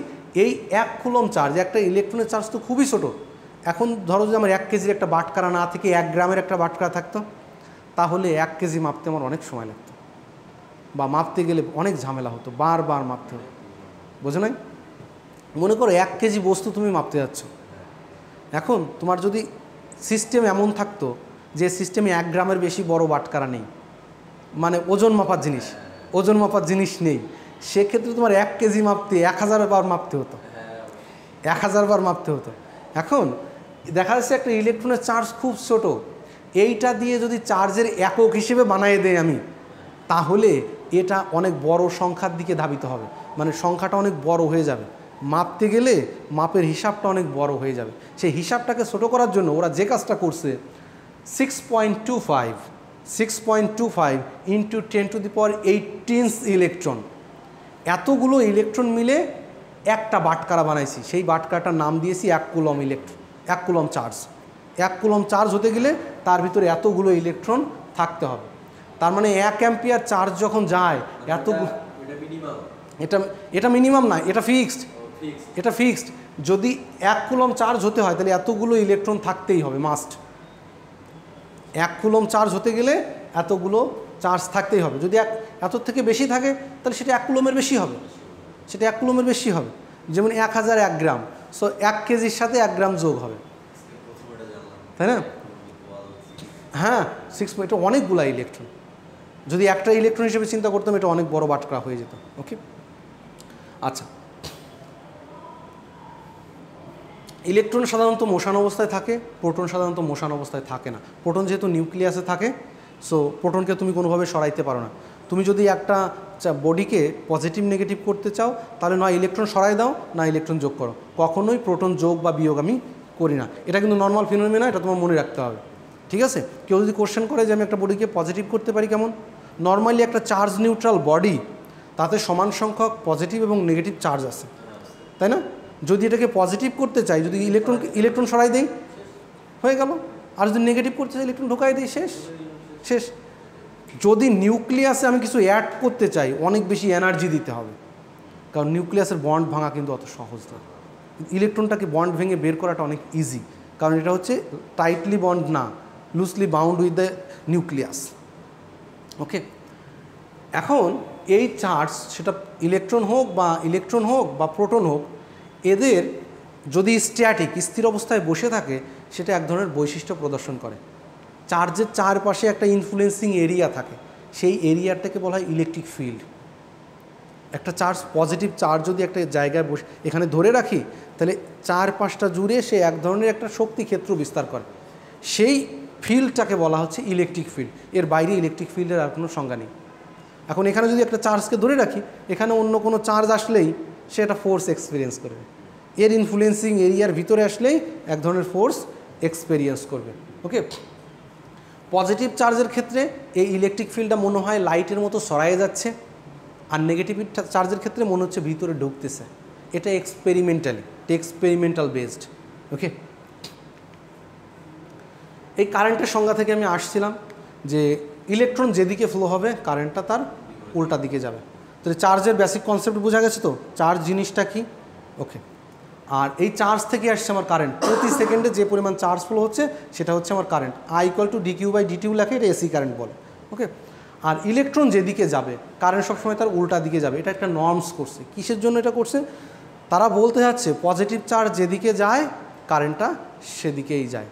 A: এই এক কুলম চার্জ একটা ইলেকট্রনের চার্জ তো খুবই ছোটো এখন ধরো যে আমার এক কেজির একটা বাটকারা না থেকে এক গ্রামের একটা বাটকারা থাকতো তাহলে এক কেজি মাপতে আমার অনেক সময় লাগতো বা মাপতে গেলে অনেক ঝামেলা হতো বারবার মাপতে হতো বোঝো নাই মনে করো এক কেজি বস্তু তুমি মাপতে যাচ্ছ এখন তোমার যদি সিস্টেম এমন থাকতো যে সিস্টেমে এক গ্রামের বেশি বড় বাটকারা নেই মানে ওজন মাপার জিনিস ওজন মাপার জিনিস নেই সেক্ষেত্রে তোমার এক কেজি মাপতে এক হাজার বার মাপতে হতো এক হাজার বার মাপতে হতো এখন দেখা যাচ্ছে একটা ইলেকট্রনের চার্জ খুব ছোটো এইটা দিয়ে যদি চার্জের একক হিসেবে বানিয়ে দেয় আমি তাহলে এটা অনেক বড় সংখ্যার দিকে ধাবিত হবে মানে সংখ্যাটা অনেক বড় হয়ে যাবে মাপতে গেলে মাপের হিসাবটা অনেক বড় হয়ে যাবে সেই হিসাবটাকে ছোটো করার জন্য ওরা যে কাজটা করছে six point two five six point two five into ten to the power eighteens electron এতগুলো ইলেকট্রন মিলে একটা বাটকারা বানাইছি সেই বাটকাটার নাম দিয়েছি এক কুলম ইলেকট্রন এক কুলম চার্জ এক কুলম চার্জ হতে গেলে তার ভিতরে এতগুলো ইলেকট্রন থাকতে হবে তার মানে এক অ্যাম্পিয়ার চার্জ যখন যায় এত এটা এটা মিনিমাম না এটা ফিক্সড এটা ফিক্সড যদি এক কুলম চার্জ হতে হয় তাহলে এতগুলো ইলেকট্রন থাকতেই হবে মাস্ট এক কুলম চার্জ হতে গেলে এতগুলো চার্জ থাকতেই হবে যদি এক এত থেকে বেশি থাকে তাহলে সেটা এক কুলমের বেশি হবে সেটা এক কুলমের বেশি হবে যেমন এক হাজার এক গ্রাম সো এক কেজির সাথে এক গ্রাম যোগ হবে তাই না হ্যাঁ সিক্স এটা অনেকগুলো ইলেকট্রন যদি একটা ইলেকট্রন হিসেবে চিন্তা করতাম এটা অনেক বড় বাটকরা হয়ে যেত ওকে আচ্ছা ইলেকট্রন সাধারণত মোশান অবস্থায় থাকে প্রোটন সাধারণত মোশান অবস্থায় থাকে না প্রোটন যেহেতু নিউক্লিয়াসে থাকে সো প্রোটনকে তুমি কোনোভাবে সরাইতে পারো না তুমি যদি একটা বডিকে পজিটিভ নেগেটিভ করতে চাও তাহলে নয় ইলেকট্রন সরাই দাও না ইলেকট্রন যোগ করো কখনোই প্রোটন যোগ বা বিয়োগ আমি করি না এটা কিন্তু নর্মাল ফিনোমিনা এটা তোমার মনে রাখতে হবে ঠিক আছে কেউ যদি কোশ্চেন করে যে আমি একটা বডিকে পজিটিভ করতে পারি কেমন নর্মালি একটা চার্জ নিউট্রাল বডি তাতে সমান সংখ্যক পজিটিভ এবং নেগেটিভ চার্জ আছে তাই না যদি এটাকে পজিটিভ করতে চাই যদি ইলেকট্রনকে ইলেকট্রন সরাই দেই হয়ে গেল আর যদি নেগেটিভ করতে চাই ইলেকট্রন ঢোকাই দিই শেষ শেষ যদি নিউক্লিয়াসে আমি কিছু অ্যাড করতে চাই অনেক বেশি এনার্জি দিতে হবে কারণ নিউক্লিয়াসের বন্ড ভাঙা কিন্তু অত সহজ না ইলেকট্রনটাকে বন্ড ভেঙে বের করাটা অনেক ইজি কারণ এটা হচ্ছে টাইটলি বন্ড না loosely bound with the nucleus okay এখন এই চার্জ সেটা ইলেকট্রন হোক বা ইলেকট্রন হোক বা প্রোটন হোক এদের যদি স্ট্যাটিক স্থির অবস্থায় বসে থাকে সেটা এক ধরনের বৈশিষ্ট্য প্রদর্শন করে চার্জের চারপাশে একটা ইনফ্লুয়েন্সিং এরিয়া থাকে সেই এরিয়াটাকে বলা হয় ইলেকট্রিক ফিল্ড একটা চার্জ পজিটিভ চার্জ যদি একটা জায়গায় বসে এখানে ধরে রাখি তাহলে চারপাশটা জুড়ে সে এক ধরনের একটা শক্তি ক্ষেত্র বিস্তার করে সেই ফিল্ডটাকে বলা হচ্ছে ইলেকট্রিক ফিল্ড এর বাইরে ইলেকট্রিক ফিল্ডের আর কোনো সংজ্ঞা নেই এখন এখানে যদি একটা চার্জকে ধরে রাখি এখানে অন্য কোনো চার্জ আসলেই সে একটা ফোর্স এক্সপিরিয়েন্স করবে এর ইনফ্লুয়েন্সিং এরিয়ার ভিতরে আসলেই এক ধরনের ফোর্স এক্সপেরিয়েন্স করবে ওকে পজিটিভ চার্জের ক্ষেত্রে এই ইলেকট্রিক ফিল্ডটা মনে হয় লাইটের মতো সরাই যাচ্ছে আর নেগেটিভ চার্জের ক্ষেত্রে মনে হচ্ছে ভিতরে ঢুকতেছে এটা এক্সপেরিমেন্টালি এক্সপেরিমেন্টাল বেসড ওকে এই কারেন্টের সংজ্ঞা থেকে আমি আসছিলাম যে ইলেকট্রন যেদিকে ফ্লো হবে কারেন্টটা তার উল্টা দিকে যাবে তো চার্জের বেসিক কনসেপ্ট বোঝা গেছে তো চার্জ জিনিসটা কি ওকে আর এই চার্জ থেকে আসছে আমার কারেন্ট প্রতি সেকেন্ডে যে পরিমাণ চার্জ ফ্লো হচ্ছে সেটা হচ্ছে আমার current I equal to DQ by DT লেখে এটা এসি কারেন্ট বলে ওকে আর ইলেকট্রন যেদিকে যাবে কারেন্ট সবসময় তার উল্টা দিকে যাবে এটা একটা নর্মস করছে কিসের জন্য এটা করছে তারা বলতে যাচ্ছে পজিটিভ চার্জ যেদিকে যায় কারেন্টটা সেদিকেই যায়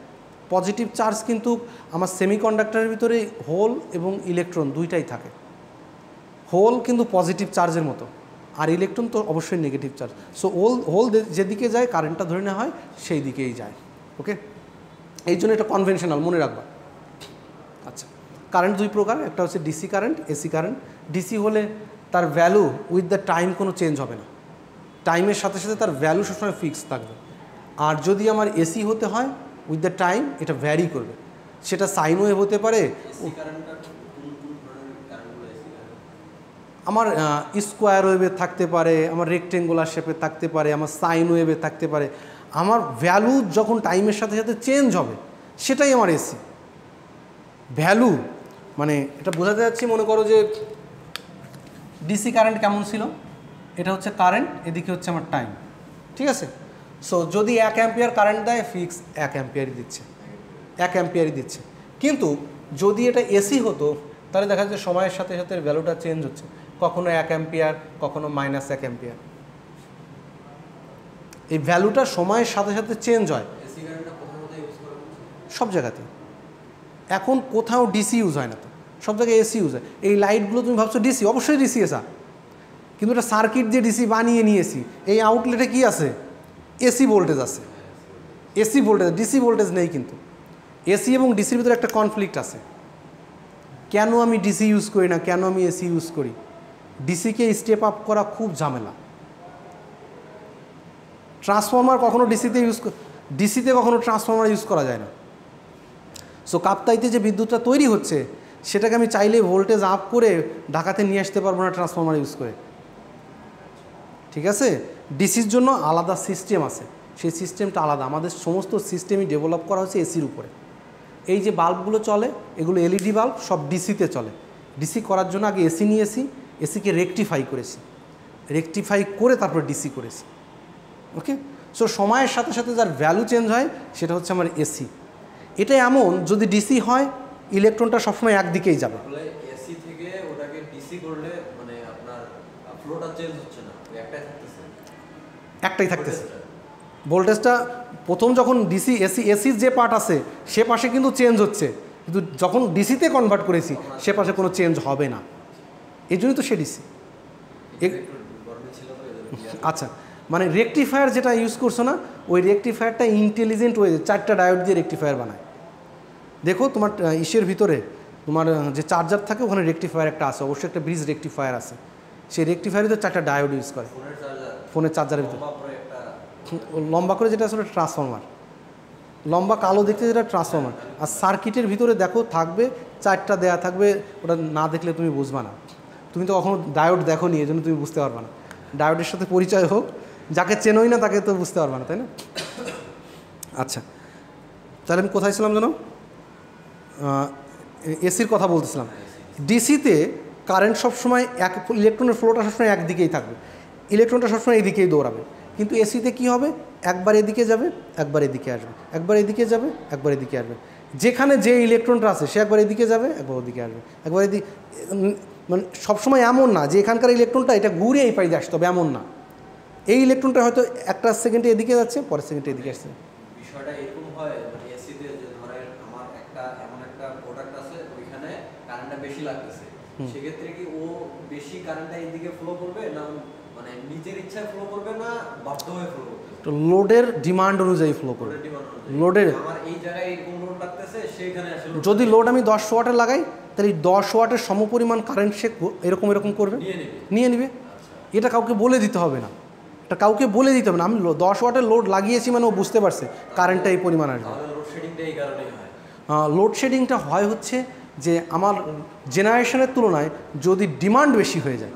A: পজিটিভ চার্জ কিন্তু আমার সেমিকন্ডাক্টরের ভিতরে হোল এবং ইলেকট্রন দুইটাই থাকে হোল কিন্তু পজিটিভ চার্জের মতো আর ইলেকট্রন তো অবশ্যই negative charge so hole hole যেদিকে যায় কারেন্টটা ধরে নেওয়া হয় সেই দিকেই যায় ওকে এই জন্য এটা কনভেনশনাল মনে রাখবা আচ্ছা কারেন্ট দুই প্রকার একটা হচ্ছে DC current AC current DC হলে তার ভ্যালু উইথ দ্য টাইম কোনো চেঞ্জ হবে না টাইমের সাথে সাথে তার ভ্যালু সবসময় ফিক্স থাকবে আর যদি আমার এসি হতে হয় উইথ দ্য টাইম এটা ভ্যারি করবে সেটা সাইন ওয়েভ হতে পারে আমার স্কোয়ার ওয়েভে থাকতে পারে আমার রেক্টেঙ্গুলার শেপে থাকতে পারে আমার সাইন ওয়েভে থাকতে পারে আমার ভ্যালু যখন টাইমের সাথে সাথে চেঞ্জ হবে সেটাই আমার এসি ভ্যালু মানে এটা বোঝাতে যাচ্ছি মনে করো যে ডিসি কারেন্ট কেমন ছিল এটা হচ্ছে কারেন্ট এদিকে হচ্ছে আমার টাইম ঠিক আছে সো যদি এক অ্যাম্পিয়ার কারেন্ট দেয় ফিক্স এক অ্যাম্পিয়ারই দিচ্ছে এক অ্যাম্পিয়ারই দিচ্ছে কিন্তু যদি এটা এসি হতো তাহলে দেখা যাচ্ছে সময়ের সাথে সাথে ভ্যালুটা চেঞ্জ হচ্ছে কখনো এক অ্যাম্পিয়ার কখনো মাইনাস এক অ্যাম্পিয়ার এই ভ্যালুটা সময়ের সাথে সাথে চেঞ্জ হয় সব জায়গাতে এখন কোথাও ডিসি ইউজ হয় না তো সব জায়গায় এসি ইউজ হয় এই লাইটগুলো তুমি ভাবছো ডিসি অবশ্যই ডিসি এসা কিন্তু এটা সার্কিট দিয়ে ডিসি বানিয়ে নিয়েছি এই আউটলেটে কি আছে এসি ভোল্টেজ আছে এসি ভোল্টেজ ডিসি ভোল্টেজ নেই কিন্তু এসি এবং ডিসির ভিতরে একটা কনফ্লিক্ট আছে কেন আমি ডিসি ইউজ করি না কেন আমি এসি ইউজ করি ডিসিকে স্টেপ আপ করা খুব ঝামেলা ট্রান্সফর্মার কখনো ডিসিতে ইউজ ডিসিতে কখনো ট্রান্সফর্মার ইউজ করা যায় না সো কাপ্তাইতে যে বিদ্যুৎটা তৈরি হচ্ছে সেটাকে আমি চাইলে ভোল্টেজ আপ করে ঢাকাতে নিয়ে আসতে পারবো না ট্রান্সফর্মার ইউজ করে ঠিক আছে ডিসির জন্য আলাদা সিস্টেম আছে সেই সিস্টেমটা আলাদা আমাদের সমস্ত সিস্টেমই ডেভেলপ করা হয়েছে এসির উপরে এই যে বাল্বগুলো চলে এগুলো এলইডি বাল্ব e সব ডিসিতে চলে ডিসি করার জন্য আগে এসি নিয়েছি এসিকে রেকটিফাই করেছি রেকটিফাই করে তারপরে ডিসি করেছি ওকে সো সময়ের সাথে সাথে যার ভ্যালু চেঞ্জ হয় সেটা হচ্ছে আমার এসি এটা এমন যদি ডিসি হয় ইলেকট্রনটা সবসময় একদিকেই যাবে
B: এসি থেকে ওটাকে ডিসি করলে মানে আপনার ফ্লোটা চেঞ্জ হচ্ছে
A: একটাই থাকতেছে ভোল্টেজটা প্রথম যখন ডিসি এসি এসির যে পার্ট আছে সে পাশে কিন্তু চেঞ্জ হচ্ছে কিন্তু যখন ডিসিতে কনভার্ট করেছি সে পাশে কোনো চেঞ্জ হবে না এই জন্যই তো সে ডিসি আচ্ছা মানে রেকটিফায়ার যেটা ইউজ করছো না ওই রেকটিফায়ারটা ইন্টেলিজেন্ট ওয়ে চারটা ডায়োড দিয়ে রেকটিফায়ার বানায় দেখো তোমার ইসের ভিতরে তোমার যে চার্জার থাকে ওখানে রেকটিফায়ার একটা আছে অবশ্যই একটা ব্রিজ রেকটিফায়ার আছে সেই রেকটিফায়ারে তো চারটা ডায়োড ইউজ করে ফোনের চার্জারের ভিতরে লম্বা করে যেটা আসলে ট্রান্সফর্মার লম্বা কালো দেখতে যেটা ট্রান্সফর্মার আর সার্কিটের ভিতরে দেখো থাকবে চারটা দেয়া থাকবে ওটা না দেখলে তুমি বুঝবা না তুমি তো কখনো ডায়োড দেখো নি এজন্য তুমি বুঝতে পারবে না ডায়োডের সাথে পরিচয় হোক যাকে চেনোই না তাকে তো বুঝতে পারবে না তাই না আচ্ছা তাহলে আমি কোথায় ছিলাম যেন এসির কথা বলতেছিলাম ডিসিতে কারেন্ট সবসময় এক ইলেকট্রনের ফ্লোটা সবসময় একদিকেই থাকবে ইলেকট্রনটা সবসময় এদিকেই দৌড়াবে কিন্তু এসিতে কি হবে একবার এদিকে যাবে একবার এদিকে আসবে একবার এদিকে যাবে একবার এদিকে আসবে যেখানে যে ইলেকট্রনটা আছে সে একবার এদিকে যাবে একবার ওদিকে আসবে একবার এদিকে মানে সবসময় এমন না যে এখানকার ইলেকট্রনটা এটা ঘুরে এই পাড়িতে আসতে হবে এমন না এই ইলেকট্রনটা হয়তো একটা সেকেন্ডে এদিকে যাচ্ছে পরের সেকেন্ডে এদিকে আসছে মানে
B: সেক্ষেত্রে কি ও বেশি কারেন্টটা এদিকে ফলো করবে না
A: লোডের মানে ডিমান্ড অনুযায়ী ফ্লো করবে লোডের যদি লোড আমি দশ ওয়াটে লাগাই তাহলে দশ ওয়াটের সমপরিমাণ কারেন্ট সে এরকম এরকম করবে নিয়ে নিবে আচ্ছা। এটা কাউকে বলে দিতে হবে না এটা কাউকে বলে দিতে হবে না আমি দশ ওয়াটের লোড লাগিয়েছি মানে ও বুঝতে পারছে কারেন্টটা এই পরিমাণ আসবে লোডশেডিংটা হয় হচ্ছে যে আমার জেনারেশনের তুলনায় যদি ডিমান্ড বেশি হয়ে যায়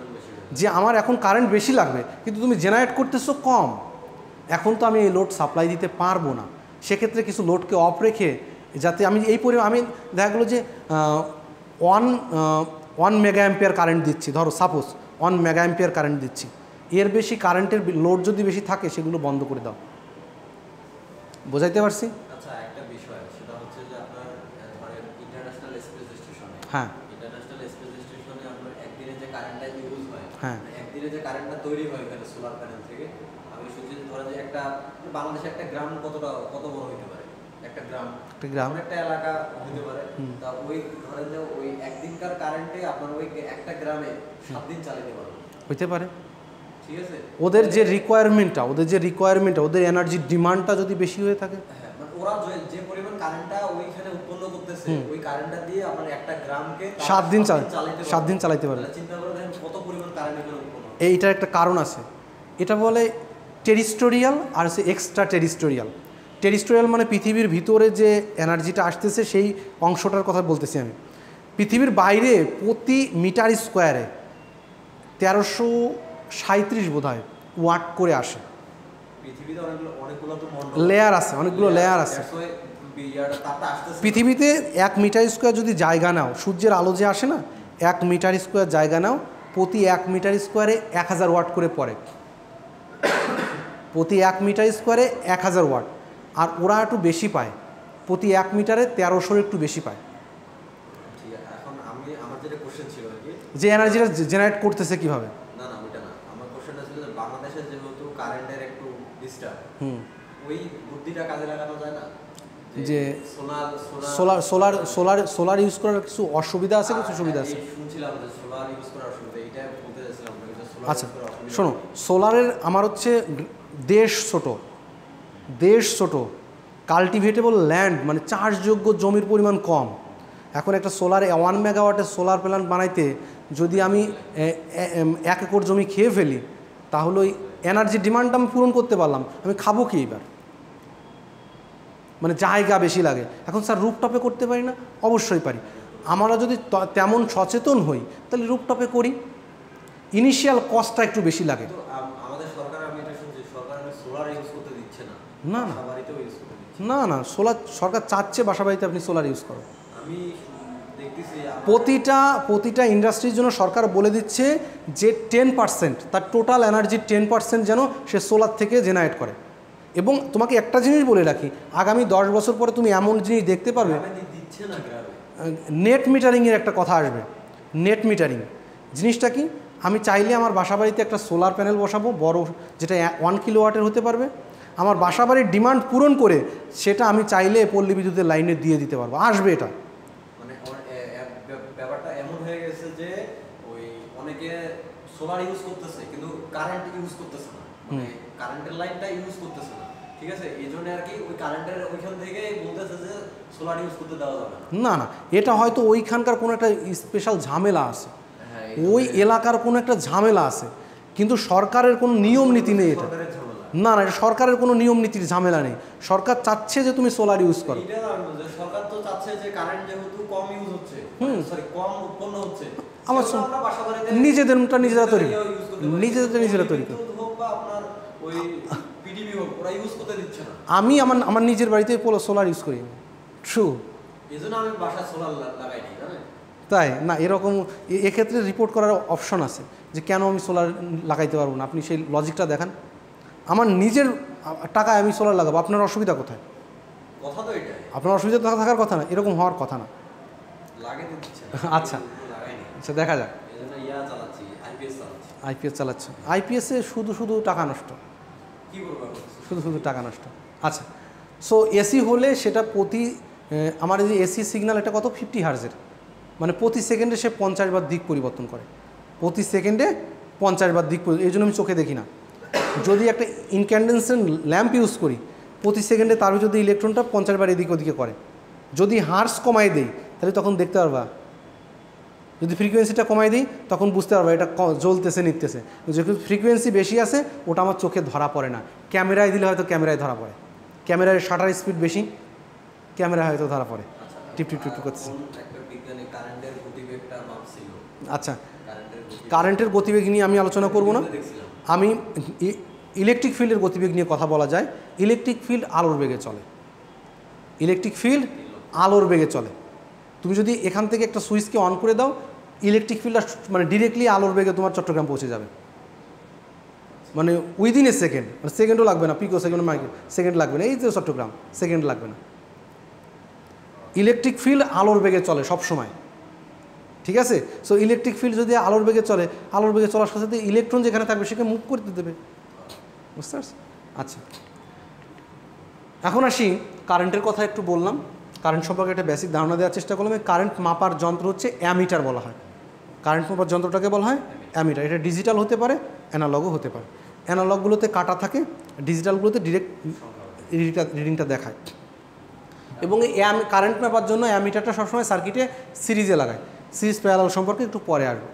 A: যে আমার এখন কারেন্ট বেশি লাগবে কিন্তু তুমি জেনারেট করতেছো কম এখন তো আমি এই লোড সাপ্লাই দিতে পারবো না সেক্ষেত্রে কিছু লোডকে অফ রেখে যাতে আমি এই পরিমাণ আমি দেখা গেলো যে one one mega ampere current দিচ্ছি ধরো suppose one mega ampere current দিচ্ছি এর বেশি কারেন্টের লোড যদি বেশি থাকে সেগুলো বন্ধ করে দাও বোঝাইতে পারছি
B: আচ্ছা, মানে হ্যাঁ হ্যাঁ একদিনে যে কারেন্টটা তৈরি হয় এখানে সোলার প্যানেল থেকে আমি শুনছি ধরা যে একটা মানে বাংলাদেশে একটা গ্রাম কতটা কত বড় হইতে পারে একটা গ্রাম একটা গ্রাম একটা এলাকা হতে পারে তা ওই ধরেন যে ওই একদিনকার কারেন্টে আপনার ওই একটা গ্রামে সাত দিন চালাতে পারবে হইতে পারে ওদের যে
A: রিকোয়ারমেন্টটা ওদের যে রিকোয়ারমেন্টটা ওদের এনার্জির ডিমান্ডটা যদি বেশি হয়ে থাকে হ্যাঁ।
B: সাত দিন চালাতে 7 দিন
A: এইটার একটা কারণ আছে এটা বলে টেরিস্টোরিয়াল আর হচ্ছে এক্সট্রা টেরিস্টোরিয়াল টেরিস্টোরিয়াল মানে পৃথিবীর ভিতরে যে এনার্জিটা আসতেছে সেই অংশটার কথা বলতেছি আমি পৃথিবীর বাইরে প্রতি মিটার স্কোয়ারে তেরোশো সাঁত্রিশ বোধ হয় ওয়াট করে আসে লেয়ার আছে অনেকগুলো লেয়ার আছে পৃথিবীতে এক মিটার স্কোয়ার যদি জায়গা নাও সূর্যের আলো যে আসে না এক মিটার স্কোয়ার জায়গা নাও প্রতি এক মিটার স্কোয়ারে এক হাজার ওয়াট করে পড়ে প্রতি এক মিটার স্কোয়ারে এক হাজার ওয়াট আর ওরা একটু বেশি পায় প্রতি এক মিটারে তেরোশোর একটু বেশি পায় যে এনার্জিটা জেনারেট করতেছে কিভাবে
B: বুদ্ধিটা কাজে লাগানো যায় না
A: যে solar solar solar solar use করার কিছু অসুবিধা আছে কিছু সুবিধা আছে আচ্ছা শোনো সোলারের আমার হচ্ছে দেশ ছোট দেশ ছোট কাল্টিভেটেবল ল্যান্ড মানে চাষযোগ্য জমির পরিমাণ কম এখন একটা সোলার ওয়ান মেগাওয়াটের সোলার প্ল্যান্ট বানাইতে যদি আমি এক একর জমি খেয়ে ফেলি তাহলে ওই এনার্জি ডিমান্ডটা আমি পূরণ করতে পারলাম আমি খাবো কি এবার মানে জায়গা বেশি লাগে এখন স্যার রুপটপে করতে পারি না অবশ্যই পারি আমরা যদি তেমন সচেতন হই তাহলে রুপটপে করি ইনিশিয়াল কস্টটা একটু বেশি লাগে না না না না সোলার সরকার চাচ্ছে বাসা বাড়িতে আপনি সোলার ইউজ করো প্রতিটা প্রতিটা ইন্ডাস্ট্রির জন্য সরকার বলে দিচ্ছে যে টেন পার্সেন্ট তার টোটাল এনার্জির টেন পার্সেন্ট যেন সে সোলার থেকে জেনারেট করে এবং তোমাকে একটা জিনিস বলে রাখি আগামী দশ বছর পরে তুমি এমন জিনিস দেখতে পারবে নেট মানে মিটারিংয়ের একটা কথা আসবে নেট মিটারিং জিনিসটা কি আমি চাইলে আমার বাসা বাড়িতে একটা সোলার প্যানেল বসাবো বড় যেটা ওয়ান কিলো ওয়াটের হতে পারবে আমার বাসা বাড়ির ডিমান্ড পূরণ করে সেটা আমি চাইলে পল্লী বিদ্যুতের লাইনে দিয়ে দিতে পারবো আসবে এটা
B: সোলার মানে ইউজ করতেছে কিন্তু কারেন্ট ইউজ করতেছে না মানে কারেন্টের লাইনটা ইউজ করতেছে না ঠিক আছে এই জন্য আর কি ওই কারেন্টের ওইখান থেকে বলতেছে যে সোলার ইউজ করতে দেওয়া যাবে
A: না না এটা হয়তো ওইখানকার কোনো একটা স্পেশাল ঝামেলা আছে হ্যাঁ, ওই এলাকার কোনো একটা ঝামেলা আছে কিন্তু সরকারের কোনো নিয়ম নীতি নেই এটা না না এটা সরকারের কোনো নিয়ম নীতির ঝামেলা নেই সরকার চাচ্ছে যে তুমি সোলার ইউজ করো
B: সরকার তো চাচ্ছে যে কারেন্ট যেহেতু কম ইউজ হচ্ছে মানে হুম সরি কম উৎপন্ন হচ্ছে
A: আমার নিজেদেরটা নিজেরা তৈরি নিজেদেরটা নিজেরা তৈরি করো
B: আপনার ওই
A: আমি আমার আমার নিজের বাড়িতে পোলো সোলার ইউজ করি ট্রু তাই না এরকম এক্ষেত্রে রিপোর্ট করার অপশন আছে যে কেন আমি সোলার লাগাইতে পারবো না আপনি সেই লজিকটা দেখান আমার নিজের টাকায় আমি সোলার লাগাবো আপনার অসুবিধা কোথায় কথা তো আপনার অসুবিধা থাকার কথা না এরকম হওয়ার কথা না
B: আচ্ছা আচ্ছা দেখা যাক
A: আইপিএস চালাচ্ছে আইপিএসে শুধু শুধু টাকা নষ্ট কি শুধু শুধু টাকা নষ্ট আচ্ছা সো এসি হলে সেটা প্রতি আমার যে এসি সিগন্যাল এটা কত ফিফটি হার্জের মানে প্রতি সেকেন্ডে সে পঞ্চাশ বার দিক পরিবর্তন করে প্রতি সেকেন্ডে পঞ্চাশ বার দিক এই জন্য আমি চোখে দেখি না যদি একটা ইনক্যান্ডেন্সেন ল্যাম্প ইউজ করি প্রতি সেকেন্ডে তারও যদি ইলেকট্রনটা পঞ্চাশ বার এদিক ওদিকে করে যদি হার্স কমায় দেই তাহলে তখন দেখতে পারবা যদি ফ্রিকোয়েন্সিটা কমাই দিই তখন বুঝতে পারবো এটা জ্বলতেছে নিতেছে যখন ফ্রিকোয়েন্সি বেশি আছে ওটা আমার চোখে ধরা পড়ে না ক্যামেরায় দিলে হয়তো ক্যামেরায় ধরা পড়ে ক্যামেরার শাটার স্পিড বেশি ক্যামেরা হয়তো ধরা পড়ে আচ্ছা, টিপ টিপ টিপ করতেছে
B: আচ্ছা কারেন্টের
A: গতিবেগ নিয়ে আমি আলোচনা করব না আমি ইলেকট্রিক ফিল্ডের গতিবেগ নিয়ে কথা বলা যায় ইলেকট্রিক ফিল্ড আলোর বেগে চলে ইলেকট্রিক ফিল্ড আলোর বেগে চলে তুমি যদি এখান থেকে একটা সুইচকে অন করে দাও ইলেকট্রিক ফিল্ডটা মানে ডিরেক্টলি আলোর বেগে তোমার চট্টগ্রাম পৌঁছে যাবে মানে উইদিন এ সেকেন্ড মানে সেকেন্ডও লাগবে না পিকো সেকেন্ড মাইক সেকেন্ড লাগবে না এই যে চট্টগ্রাম সেকেন্ড লাগবে না ইলেকট্রিক ফিল্ড আলোর বেগে চলে সব সময় ঠিক আছে সো ইলেকট্রিক ফিল্ড যদি আলোর বেগে চলে আলোর বেগে চলার সাথে সাথে ইলেকট্রন যেখানে থাকবে সেখানে মুভ করতে দেবে বুঝতে পারছি আচ্ছা এখন আসি কারেন্টের কথা একটু বললাম কারেন্ট সম্পর্কে একটা বেসিক ধারণা দেওয়ার চেষ্টা করলাম কারেন্ট মাপার যন্ত্র হচ্ছে অ্যামিটার বলা হয় কারেন্ট মাপার যন্ত্রটাকে বলা হয় অ্যামিটার এটা ডিজিটাল হতে পারে অ্যানালগও হতে পারে অ্যানালগগুলোতে কাটা থাকে ডিজিটালগুলোতে ডিরেক্ট রিডিংটা রিডিংটা দেখায় এবং এই অ্যাম কারেন্ট মাপার জন্য অ্যামিটারটা সবসময় সার্কিটে সিরিজে লাগায় সিরিজ প্যারাল সম্পর্কে একটু পরে আসবো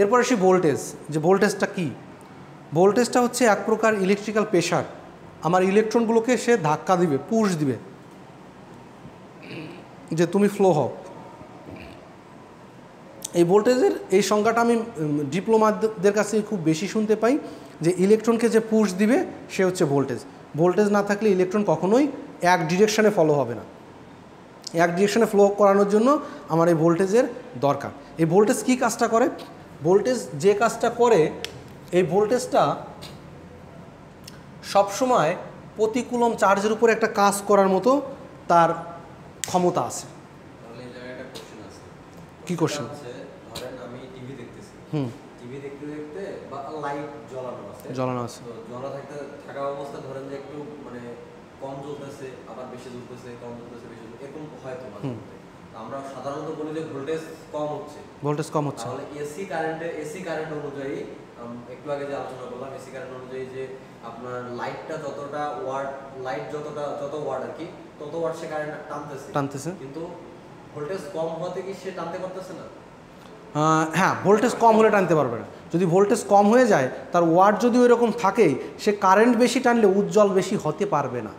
A: এরপর আসি ভোল্টেজ যে ভোল্টেজটা কী ভোল্টেজটা হচ্ছে এক প্রকার ইলেকট্রিক্যাল প্রেশার আমার ইলেকট্রনগুলোকে সে ধাক্কা দিবে পুষ দিবে যে তুমি ফ্লো হও এই ভোল্টেজের এই সংজ্ঞাটা আমি ডিপ্লোমাদের কাছে খুব বেশি শুনতে পাই যে ইলেকট্রনকে যে পুশ দিবে সে হচ্ছে ভোল্টেজ ভোল্টেজ না থাকলে ইলেকট্রন কখনোই এক ডিরেকশানে ফলো হবে না এক ডিরেকশানে ফ্লো করানোর জন্য আমার এই ভোল্টেজের দরকার এই ভোল্টেজ কি কাজটা করে ভোল্টেজ যে কাজটা করে এই ভোল্টেজটা সবসময় প্রতিকুলম চার্জের উপরে একটা কাজ করার মতো তার ক্ষমতা আছে কি কোশ্চেন
B: টিভি দেখতেছি টিভি দেখতে দেখতে বা লাইট জ্বলানো আছে অবস্থা মানে হয় আমরা সাধারণত বলি যে ভোল্টেজ কম হচ্ছে ভোল্টেজ কম হচ্ছে এসি এসি কারেন্ট অনুযায়ী একটু আগে যে আলোচনা করলাম এসি কারেন্ট অনুযায়ী যে আপনার লাইটটা যতটা ওয়ার্ড লাইট যতটা যত ওয়ার্ড আর কি কারেন্ট টানতেছে টানতেছে কিন্তু ভোল্টেজ কম হতে কি সে টানতে না
A: হ্যাঁ ভোল্টেজ কম হলে টানতে পারবে না যদি ভোল্টেজ কম হয়ে যায় তার ওয়াট যদি ওই রকম থাকে সে কারেন্ট বেশি টানলে উজ্জ্বল বেশি হতে পারবে না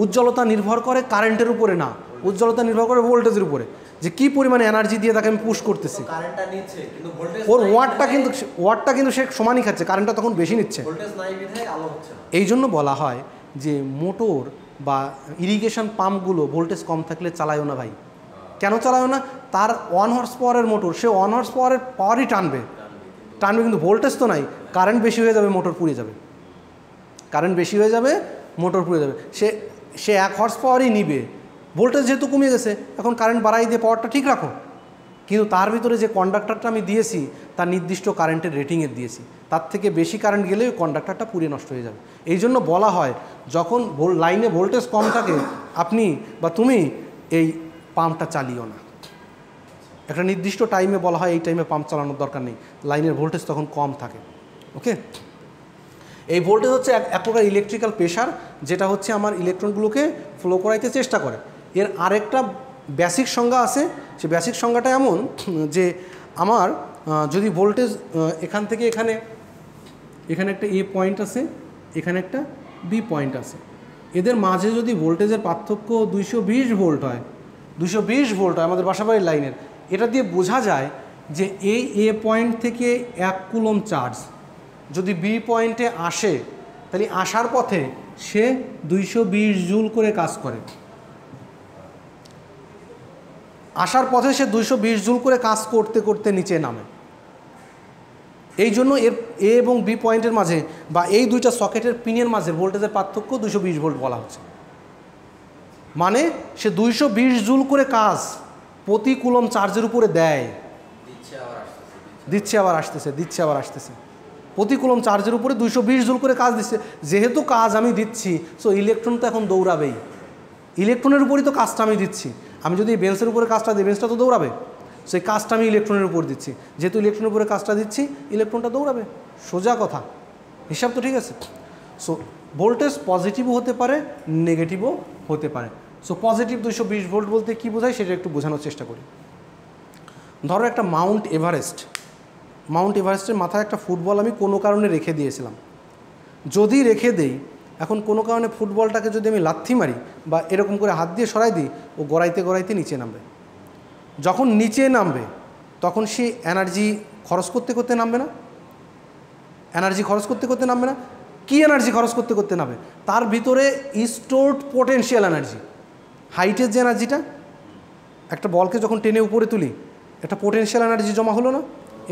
A: উজ্জ্বলতা নির্ভর করে কারেন্টের উপরে না উজ্জ্বলতা নির্ভর করে ভোল্টেজের উপরে যে কি পরিমাণে এনার্জি দিয়ে তাকে আমি পুশ করতেছি
B: ওর ওয়াটটা কিন্তু
A: ওয়াটটা কিন্তু সে সমানই খাচ্ছে কারেন্টটা তখন বেশি নিচ্ছে এই জন্য বলা হয় যে মোটর বা ইরিগেশন পাম্পগুলো ভোল্টেজ কম থাকলে চালায়ও না ভাই কেন চালায়ও না তার ওয়ান হর্স পাওয়ারের মোটর সে ওয়ান হর্স পাওয়ারের পাওয়ারই টানবে টানবে কিন্তু ভোল্টেজ তো নাই কারেন্ট বেশি হয়ে যাবে মোটর পুড়ে যাবে কারেন্ট বেশি হয়ে যাবে মোটর পুড়ে যাবে সে সে এক হর্স পাওয়ারই নিবে ভোল্টেজ যেহেতু কমে গেছে এখন কারেন্ট বাড়াই দিয়ে পাওয়ারটা ঠিক রাখো কিন্তু তার ভিতরে যে কন্ডাক্টরটা আমি দিয়েছি তার নির্দিষ্ট কারেন্টের রেটিংয়ের দিয়েছি তার থেকে বেশি কারেন্ট গেলে ওই কন্ডাক্টারটা পুরিয়ে নষ্ট হয়ে যাবে এই জন্য বলা হয় যখন লাইনে ভোল্টেজ কম থাকে আপনি বা তুমি এই পাম্পটা চালিও না একটা নির্দিষ্ট টাইমে বলা হয় এই টাইমে পাম্প চালানোর দরকার নেই লাইনের ভোল্টেজ তখন কম থাকে ওকে এই ভোল্টেজ হচ্ছে এক প্রকার ইলেকট্রিক্যাল প্রেশার যেটা হচ্ছে আমার ইলেকট্রনগুলোকে ফ্লো করাইতে চেষ্টা করে এর আরেকটা বেসিক সংজ্ঞা আছে সে বেসিক সংজ্ঞাটা এমন যে আমার যদি ভোল্টেজ এখান থেকে এখানে এখানে একটা এ পয়েন্ট আছে এখানে একটা বি পয়েন্ট আছে এদের মাঝে যদি ভোল্টেজের পার্থক্য দুইশো ভোল্ট হয় দুশো ভোল্ট হয় আমাদের বাসাবাড়ির লাইনের এটা দিয়ে বোঝা যায় যে এই এ পয়েন্ট থেকে এক কুলম চার্জ যদি বি পয়েন্টে আসে তাহলে আসার পথে সে দুইশো জুল করে কাজ করে আসার পথে সে দুইশো জুল করে কাজ করতে করতে নিচে নামে এই জন্য এর এ এবং বি পয়েন্টের মাঝে বা এই দুইটা সকেটের পিনের মাঝে ভোল্টেজের পার্থক্য দুশো বিশ ভোল্ট বলা হচ্ছে মানে সে দুইশো বিশ জুল করে কাজ প্রতি কুলম চার্জের উপরে দেয় দিচ্ছে আবার আসতেছে দিচ্ছে আবার আসতেছে প্রতি কুলম চার্জের উপরে দুইশো বিশ জুল করে কাজ দিচ্ছে যেহেতু কাজ আমি দিচ্ছি সো ইলেকট্রন তো এখন দৌড়াবেই ইলেকট্রনের উপরই তো কাজটা আমি দিচ্ছি আমি যদি বেঞ্চের উপরে কাজটা দিই বেঞ্চটা তো দৌড়াবে সেই কাজটা আমি ইলেকট্রনের উপর দিচ্ছি যেহেতু ইলেকট্রনের উপরে কাজটা দিচ্ছি ইলেকট্রনটা দৌড়াবে সোজা কথা হিসাব তো ঠিক আছে সো ভোল্টেজ পজিটিভও হতে পারে নেগেটিভও হতে পারে সো পজিটিভ দুশো বিশ ভোল্ট বলতে কী বোঝায় সেটা একটু বোঝানোর চেষ্টা করি ধরো একটা মাউন্ট এভারেস্ট মাউন্ট এভারেস্টের মাথায় একটা ফুটবল আমি কোনো কারণে রেখে দিয়েছিলাম যদি রেখে দেই এখন কোনো কারণে ফুটবলটাকে যদি আমি লাথি মারি বা এরকম করে হাত দিয়ে সরাই দিই ও গড়াইতে গড়াইতে নিচে নামবে যখন নিচে নামবে তখন সে এনার্জি খরচ করতে করতে নামবে না এনার্জি খরচ করতে করতে নামবে না কী এনার্জি খরচ করতে করতে নামবে তার ভিতরে স্টোর্ড পোটেন্সিয়াল এনার্জি হাইটের যে এনার্জিটা একটা বলকে যখন টেনে উপরে তুলি একটা পোটেন্সিয়াল এনার্জি জমা হলো না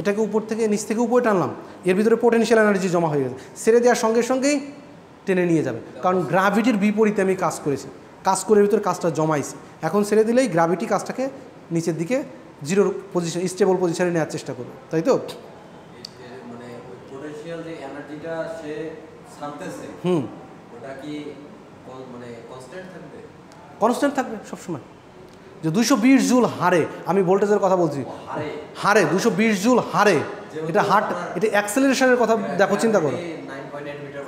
A: এটাকে উপর থেকে নিচ থেকে উপরে টানলাম এর ভিতরে পোটেন্সিয়াল এনার্জি জমা হয়ে গেছে সেরে দেওয়ার সঙ্গে সঙ্গেই টেনে নিয়ে যাবে কারণ গ্রাভিটির বিপরীতে আমি কাজ করেছি কাজ করে ভিতরে কাজটা জমাইছি এখন সেরে দিলেই গ্রাভিটি কাজটাকে নিচের দিকে জিরোর পজিশন স্টেবল পজিশনে নেওয়ার চেষ্টা করবে তাই তো হুম কনস্ট্যান্ট থাকবে সবসময় যে দুশো বিশ জুল হারে আমি ভোল্টেজের কথা বলছি হারে দুশো বিশ জুল হারে এটা হার্ট এটা অ্যাক্সেলারেশনের কথা দেখো চিন্তা করো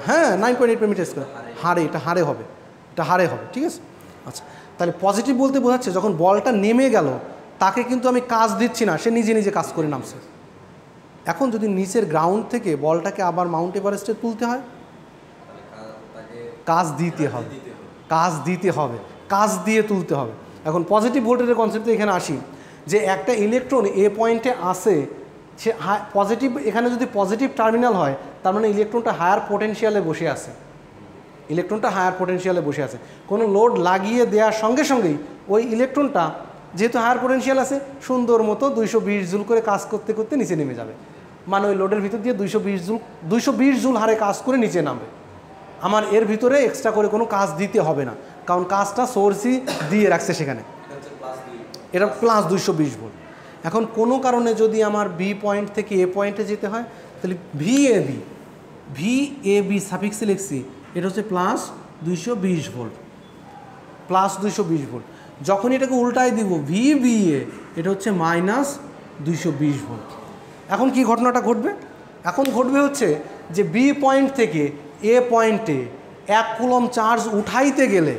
A: হ্যাঁ nine point eight metre square হারে এটা হারে হবে এটা হারে হবে ঠিক আছে আচ্ছা তাহলে পজিটিভ বলতে বোঝাচ্ছে যখন বলটা নেমে গেল তাকে কিন্তু আমি কাজ দিচ্ছি না সে নিজে নিজে কাজ করে নামছে এখন যদি নিচের গ্রাউন্ড থেকে বলটাকে আবার মাউন্ট এভারেস্টে তুলতে হয় কাজ দিতে হবে কাজ দিতে হবে কাজ দিয়ে তুলতে হবে এখন পজিটিভ ভোল্টেজের কনসেপ্টে এখানে আসি যে একটা ইলেকট্রন এ পয়েন্টে আসে সে পজিটিভ এখানে যদি পজিটিভ টার্মিনাল হয় তার মানে ইলেকট্রনটা হায়ার পোটেন্সিয়ালে বসে আছে ইলেকট্রনটা হায়ার পোটেন্সিয়ালে বসে আছে কোনো লোড লাগিয়ে দেওয়ার সঙ্গে সঙ্গেই ওই ইলেকট্রনটা যেহেতু হায়ার পোটেন্সিয়াল আছে সুন্দর মতো দুইশো বিশ জুল করে কাজ করতে করতে নিচে নেমে যাবে মানে ওই লোডের ভিতর দিয়ে দুইশো বিশ জুল দুইশো বিশ জুল হারে কাজ করে নিচে নামবে আমার এর ভিতরে এক্সট্রা করে কোনো কাজ দিতে হবে না কারণ কাজটা সোর্সই দিয়ে রাখছে সেখানে এটা প্লাস দুইশো বিশ ভোল্ট এখন কোনো কারণে যদি আমার বি পয়েন্ট থেকে এ পয়েন্টে যেতে হয় তাহলে V A B V A B সাফিক্সে লিখছি এটা হচ্ছে প্লাস দুইশো বিশ ভোল্ট প্লাস দুইশো বিশ ভোল্ট যখন এটাকে উল্টায় দিব ভি বিএ এটা হচ্ছে মাইনাস দুইশো বিশ ভোল্ট এখন কি ঘটনাটা ঘটবে এখন ঘটবে হচ্ছে যে বি পয়েন্ট থেকে এ পয়েন্টে এক কুলম চার্জ উঠাইতে গেলে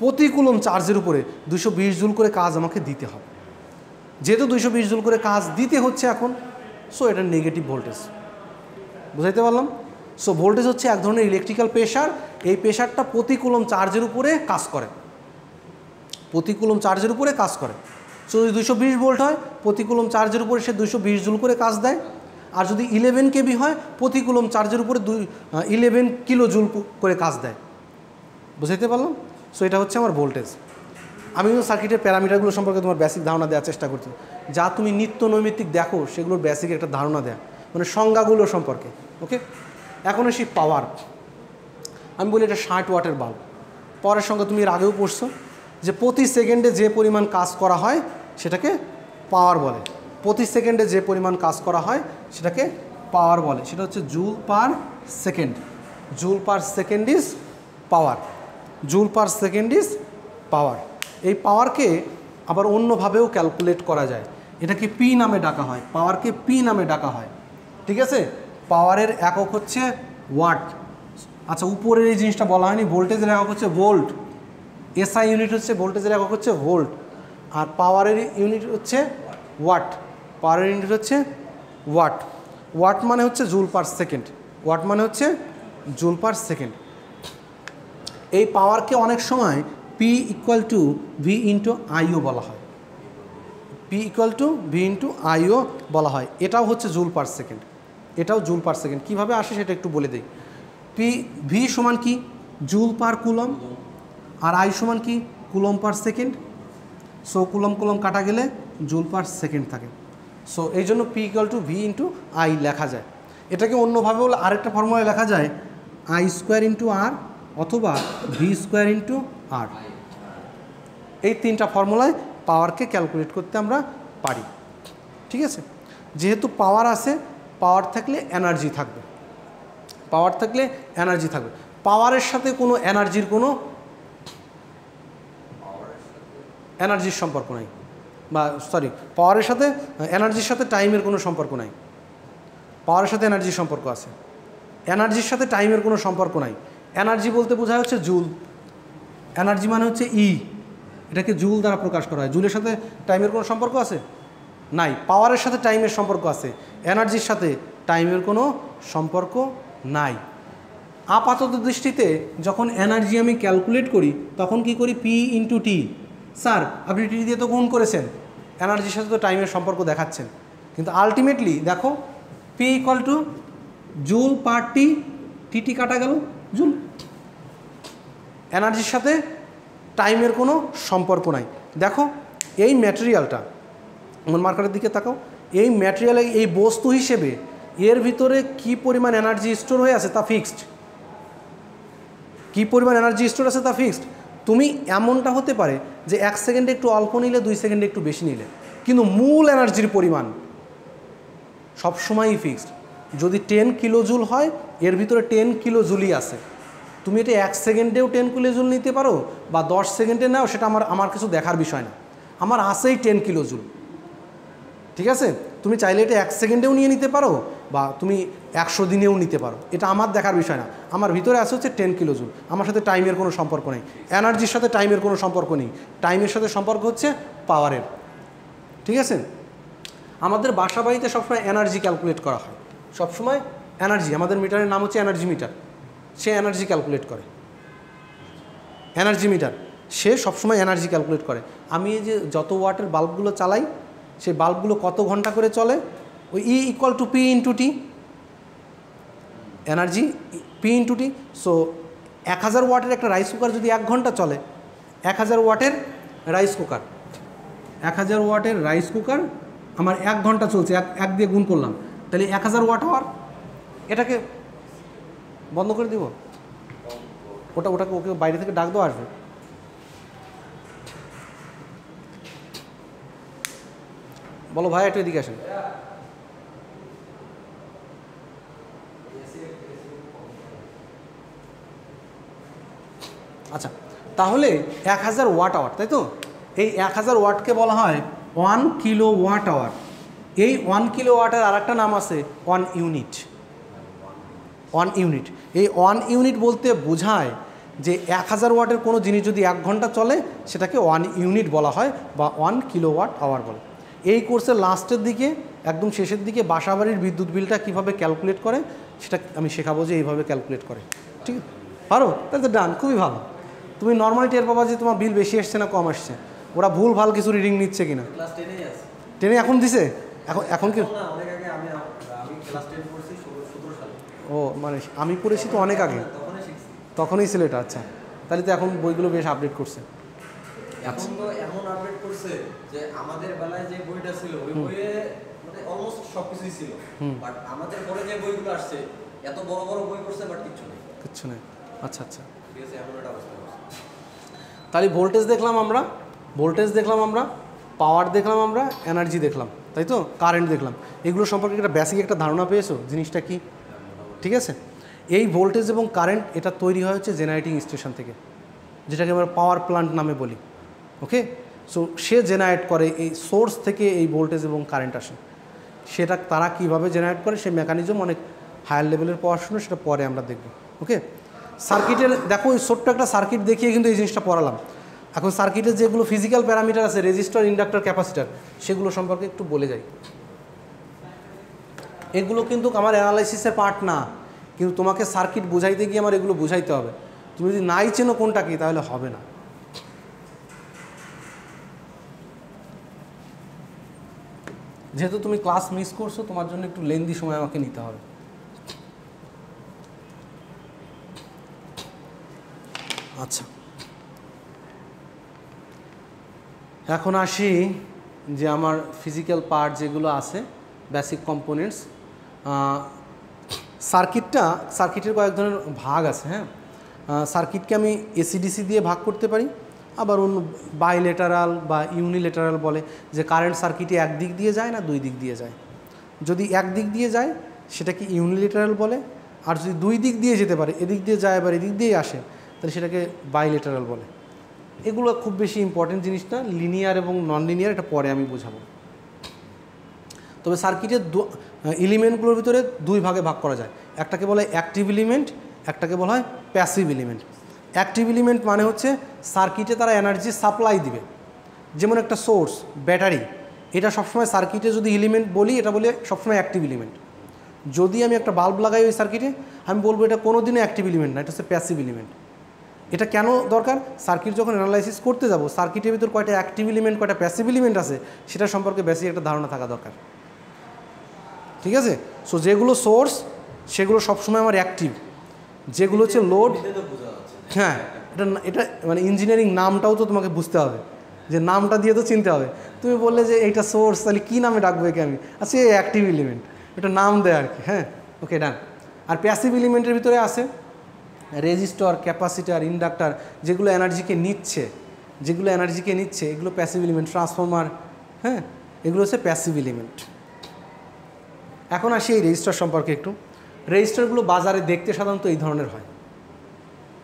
A: প্রতি কুলম চার্জের উপরে দুশো বিশ জুল করে কাজ আমাকে দিতে হবে যেহেতু দুশো বিশ জুল করে কাজ দিতে হচ্ছে এখন সো এটা নেগেটিভ ভোল্টেজ বুঝাইতে পারলাম সো ভোল্টেজ হচ্ছে এক ধরনের ইলেকট্রিক্যাল প্রেশার এই প্রেশারটা প্রতি কুলম চার্জের উপরে কাজ করে প্রতিকুলম চার্জের উপরে কাজ করে সো যদি দুশো বিশ ভোল্ট হয় প্রতিকুলম চার্জের উপরে সে দুশো বিশ জুল করে কাজ দেয় আর যদি ইলেভেন কেবি হয় প্রতিকুলম চার্জের উপরে দুই ইলেভেন কিলো জুল করে কাজ দেয় বুঝাইতে পারলাম সো এটা হচ্ছে আমার ভোল্টেজ আমি সার্কিটের প্যারামিটারগুলো সম্পর্কে তোমার বেসিক ধারণা দেওয়ার চেষ্টা করছি যা তুমি নিত্য নৈমিত্তিক দেখো সেগুলোর বেসিক একটা ধারণা দেয়া মানে সংজ্ঞাগুলো সম্পর্কে ওকে এখন আসি পাওয়ার আমি বলি এটা ষাট ওয়াটের বাল্ব পাওয়ারের সঙ্গে তুমি এর আগেও পড়ছো যে প্রতি সেকেন্ডে যে পরিমাণ কাজ করা হয় সেটাকে পাওয়ার বলে প্রতি সেকেন্ডে যে পরিমাণ কাজ করা হয় সেটাকে পাওয়ার বলে সেটা হচ্ছে joule per second joule per second is power joule per second is power এই পাওয়ারকে আবার অন্যভাবেও ক্যালকুলেট করা যায় এটাকে পি নামে ডাকা হয় পাওয়ারকে পি নামে ডাকা হয় ঠিক আছে পাওয়ারের একক হচ্ছে ওয়াট আচ্ছা উপরের এই জিনিসটা বলা হয়নি ভোল্টেজের একক হচ্ছে ভোল্ট এসআই ইউনিট হচ্ছে ভোল্টেজের একক হচ্ছে ভোল্ট আর পাওয়ারের ইউনিট হচ্ছে ওয়াট পাওয়ারের ইউনিট হচ্ছে ওয়াট ওয়াট মানে হচ্ছে জুল পার সেকেন্ড ওয়াট মানে হচ্ছে জুল পার সেকেন্ড এই পাওয়ারকে অনেক সময় P equal to V into I বলা হয় P equal to V into I বলা হয় এটাও হচ্ছে জুল পার সেকেন্ড এটাও জুল পার সেকেন্ড কীভাবে আসে সেটা একটু বলে দিই পি ভি সমান কি জুল পার কুলম আর আই সমান কি coulomb per second so coulomb coulomb কাটা গেলে জুল পার সেকেন্ড থাকে সো এই জন্য P equal to V into I লেখা যায় এটাকে অন্যভাবে বলে আরেকটা ফর্মুলা লেখা যায় আই স্কোয়ার ইন্টু আর অথবা ভি স্কোয়ার ইন্টু আর এই তিনটা ফর্মুলায় পাওয়ারকে ক্যালকুলেট করতে আমরা পারি ঠিক আছে যেহেতু পাওয়ার আছে পাওয়ার থাকলে এনার্জি থাকবে পাওয়ার থাকলে এনার্জি থাকবে পাওয়ারের সাথে কোনো এনার্জির কোনো এনার্জির সম্পর্ক নাই বা সরি পাওয়ারের সাথে এনার্জির সাথে টাইমের কোনো সম্পর্ক নাই পাওয়ারের সাথে এনার্জির সম্পর্ক আছে এনার্জির সাথে টাইমের কোনো সম্পর্ক নাই এনার্জি বলতে বোঝা হচ্ছে জুল এনার্জি মানে হচ্ছে ই এটাকে জুল দ্বারা প্রকাশ করা হয় জুলের সাথে টাইমের কোনো সম্পর্ক আছে নাই পাওয়ারের সাথে টাইমের সম্পর্ক আছে এনার্জির সাথে টাইমের কোনো সম্পর্ক নাই আপাতত দৃষ্টিতে যখন এনার্জি আমি ক্যালকুলেট করি তখন কি করি পি ইন্টু টি স্যার আপনি টি দিয়ে তো গুণ করেছেন এনার্জির সাথে তো টাইমের সম্পর্ক দেখাচ্ছেন কিন্তু আলটিমেটলি দেখো P equal to joule per T টিটি কাটা গেল জুল এনার্জির সাথে টাইমের কোনো সম্পর্ক নাই দেখো এই ম্যাটেরিয়ালটা আমার মার্কেটের দিকে তাকাও এই ম্যাটেরিয়ালে এই বস্তু হিসেবে এর ভিতরে কি পরিমাণ এনার্জি স্টোর হয়ে আছে তা ফিক্সড কি পরিমাণ এনার্জি স্টোর আছে তা ফিক্সড তুমি এমনটা হতে পারে যে এক সেকেন্ডে একটু অল্প নিলে দুই সেকেন্ডে একটু বেশি নিলে কিন্তু মূল এনার্জির পরিমাণ সবসময়ই ফিক্সড যদি টেন কিলোজুল হয় এর ভিতরে টেন কিলোজুলই আছে তুমি এটা এক সেকেন্ডেও টেন কিলোজুল নিতে পারো বা দশ সেকেন্ডে নাও সেটা আমার আমার কিছু দেখার বিষয় না আমার আসেই টেন কিলোজুল ঠিক আছে তুমি চাইলে এটা এক সেকেন্ডেও নিয়ে নিতে পারো বা তুমি একশো দিনেও নিতে পারো এটা আমার দেখার বিষয় না আমার ভিতরে আছে হচ্ছে টেন কিলো জুল আমার সাথে টাইমের কোনো সম্পর্ক নেই এনার্জির সাথে টাইমের কোনো সম্পর্ক নেই টাইমের সাথে সম্পর্ক হচ্ছে পাওয়ারের ঠিক আছে আমাদের বাসা বাড়িতে সবসময় এনার্জি ক্যালকুলেট করা হয় সবসময় এনার্জি আমাদের মিটারের নাম হচ্ছে এনার্জি মিটার সে এনার্জি ক্যালকুলেট করে এনার্জি মিটার সে সবসময় এনার্জি ক্যালকুলেট করে আমি এই যে যত ওয়াটের বাল্বগুলো চালাই সেই বাল্বগুলো কত ঘন্টা করে চলে ওই E e equal to P into T energy P into T so এক হাজার ওয়াটের একটা রাইস কুকার যদি এক ঘন্টা চলে এক হাজার ওয়াটের রাইস কুকার এক হাজার ওয়াটের রাইস কুকার আমার এক ঘন্টা চলছে এক এক দিয়ে গুণ করলাম তাহলে এক হাজার ওয়াট হওয়ার এটাকে বন্ধ করে দিব ওটা ওটাকে ওকে বাইরে থেকে ডাক দেওয়া আসবে বলো ভাই একটু এদিকে আসেন আচ্ছা তাহলে এক হাজার ওয়াট আওয়ার তাই তো এই এক হাজার ওয়াটকে বলা হয় ওয়ান কিলো ওয়াট আওয়ার এই ওয়ান কিলো ওয়াটের আর একটা নাম আছে ওয়ান ইউনিট ওয়ান ইউনিট এই ওয়ান ইউনিট বলতে বোঝায় যে এক হাজার ওয়াটের কোনো জিনিস যদি এক ঘন্টা চলে সেটাকে ওয়ান ইউনিট বলা হয় বা ওয়ান কিলো ওয়াট আওয়ার বলে এই কোর্সের লাস্টের দিকে একদম শেষের দিকে বাসাবাড়ির বিদ্যুৎ বিলটা কিভাবে ক্যালকুলেট করে সেটা আমি শেখাবো যে এইভাবে ক্যালকুলেট করে ঠিক আছে পারো তাহলে তো ডান খুবই ভালো তুমি নর্মালি টের পাবা যে তোমার বিল বেশি আসছে না কম আসছে ওরা ভুল ভাল কিছু রিডিং নিচ্ছে কিনা টেনে এখন দিছে এখন এখন কি ও মানে আমি পড়েছি তো অনেক আগে তখনই ছিল এটা আচ্ছা তাহলে তো এখন বইগুলো বেশ আপডেট করছে
B: এখন আপডেট করছে
A: মানে আচ্ছা আচ্ছা তাহলে ভোল্টেজ দেখলাম আমরা ভোল্টেজ দেখলাম আমরা পাওয়ার দেখলাম আমরা এনার্জি দেখলাম তাই তো কারেন্ট দেখলাম এগুলো সম্পর্কে একটা বেসিক একটা ধারণা পেয়েছো জিনিসটা কি ঠিক আছে এই ভোল্টেজ এবং কারেন্ট এটা তৈরি হয় হচ্ছে জেনারেটিং স্টেশন থেকে যেটাকে আমরা পাওয়ার প্লান্ট নামে বলি ওকে সো সে জেনারেট করে এই সোর্স থেকে এই ভোল্টেজ এবং কারেন্ট আসে সেটা তারা কিভাবে জেনারেট করে সেই মেকানিজম অনেক হায়ার লেভেলের পড়াশুনো সেটা পরে আমরা দেখব ওকে সার্কিটের দেখো ওই ছোট্ট একটা সার্কিট দেখিয়ে কিন্তু এই জিনিসটা পড়ালাম এখন সার্কিটের যেগুলো ফিজিক্যাল প্যারামিটার আছে রেজিস্টার ইন্ডাক্টর ক্যাপাসিটার সেগুলো সম্পর্কে একটু বলে যাই এগুলো কিন্তু আমার অ্যানালাইসিসের পার্ট না কিন্তু তোমাকে সার্কিট বুঝাইতে গিয়ে আমার এগুলো বুঝাইতে হবে তুমি যদি নাই চেনো কোনটা কি তাহলে হবে না যেহেতু তুমি ক্লাস মিস করছো তোমার জন্য একটু লেন্দি সময় আমাকে নিতে হবে আচ্ছা এখন আসি যে আমার ফিজিক্যাল পার্ট যেগুলো আছে বেসিক কম্পোনেন্টস সার্কিটটা সার্কিটের কয়েক ধরনের ভাগ আছে হ্যাঁ সার্কিটকে আমি এসিডিসি দিয়ে ভাগ করতে পারি আবার অন্য বাইলেটারাল বা ইউনিলেটারাল বলে যে কারেন্ট সার্কিটে এক দিক দিয়ে যায় না দুই দিক দিয়ে যায় যদি এক দিক দিয়ে যায় সেটাকে ইউনিলেটারাল বলে আর যদি দুই দিক দিয়ে যেতে পারে এদিক দিয়ে যায় আবার এদিক দিয়েই আসে তাহলে সেটাকে বাইলেটারাল বলে এগুলো খুব বেশি ইম্পর্টেন্ট জিনিস না লিনিয়ার এবং নন লিনিয়ার এটা পরে আমি বোঝাবো তবে সার্কিটের দু এলিমেন্টগুলোর ভিতরে দুই ভাগে ভাগ করা যায় একটাকে বলা হয় অ্যাক্টিভ এলিমেন্ট একটাকে বলা হয় প্যাসিভ এলিমেন্ট অ্যাক্টিভ এলিমেন্ট মানে হচ্ছে সার্কিটে তারা এনার্জি সাপ্লাই দিবে যেমন একটা সোর্স ব্যাটারি এটা সবসময় সার্কিটে যদি এলিমেন্ট বলি এটা বলে সবসময় অ্যাক্টিভ এলিমেন্ট যদি আমি একটা বাল্ব লাগাই ওই সার্কিটে আমি বলবো এটা কোনো দিনই অ্যাক্টিভ এলিমেন্ট না এটা হচ্ছে প্যাসিভ এলিমেন্ট এটা কেন দরকার সার্কিট যখন অ্যানালাইসিস করতে যাব সার্কিটের ভিতর কয়টা অ্যাক্টিভ ইলিমেন্ট কয়টা প্যাসিভ ইলিমেন্ট আছে সেটা সম্পর্কে বেশি একটা ধারণা থাকা দরকার ঠিক আছে সো যেগুলো সোর্স সেগুলো সবসময় আমার অ্যাক্টিভ যেগুলো হচ্ছে লোড হ্যাঁ এটা এটা মানে ইঞ্জিনিয়ারিং নামটাও তো তোমাকে বুঝতে হবে যে নামটা দিয়ে তো চিনতে হবে তুমি বললে যে এইটা সোর্স তাহলে কী নামে ডাকবো একে আমি আচ্ছা এই অ্যাক্টিভ ইলিমেন্ট এটা নাম দেয় আর কি হ্যাঁ ওকে ডান আর প্যাসিভ ইলিমেন্টের ভিতরে আছে রেজিস্টর ক্যাপাসিটার ইন্ডাক্টার যেগুলো এনার্জিকে নিচ্ছে যেগুলো এনার্জিকে নিচ্ছে এগুলো প্যাসিভ এলিমেন্ট ট্রান্সফর্মার হ্যাঁ এগুলো হচ্ছে প্যাসিভ এলিমেন্ট এখন আসি এই রেজিস্টার সম্পর্কে একটু রেজিস্টারগুলো বাজারে দেখতে সাধারণত এই ধরনের হয়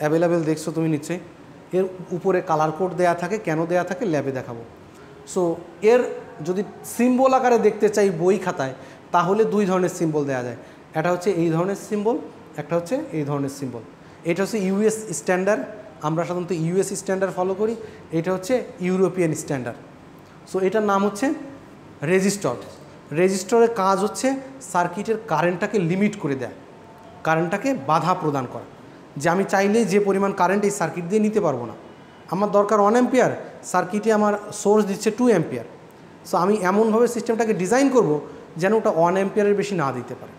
A: অ্যাভেলেবেল দেখছো তুমি নিশ্চয়ই এর উপরে কালার কোড দেয়া থাকে কেন দেয়া থাকে ল্যাবে দেখাবো সো এর যদি সিম্বল আকারে দেখতে চাই বই খাতায় তাহলে দুই ধরনের সিম্বল দেয়া যায় এটা হচ্ছে এই ধরনের সিম্বল একটা হচ্ছে এই ধরনের সিম্বল এটা হচ্ছে ইউএস স্ট্যান্ডার্ড আমরা সাধারণত ইউএস স্ট্যান্ডার্ড ফলো করি এটা হচ্ছে ইউরোপিয়ান স্ট্যান্ডার্ড সো এটার নাম হচ্ছে রেজিস্টর রেজিস্টরের কাজ হচ্ছে সার্কিটের কারেন্টটাকে লিমিট করে দেয় কারেন্টটাকে বাধা প্রদান করা যে আমি চাইলে যে পরিমাণ কারেন্ট এই সার্কিট দিয়ে নিতে পারবো না আমার দরকার ওয়ান অ্যাম্পিয়ার সার্কিটে আমার সোর্স দিচ্ছে টু অ্যাম্পিয়ার সো আমি এমনভাবে সিস্টেমটাকে ডিজাইন করব যেন ওটা ওয়ান অ্যাম্পিয়ারের বেশি না দিতে পারে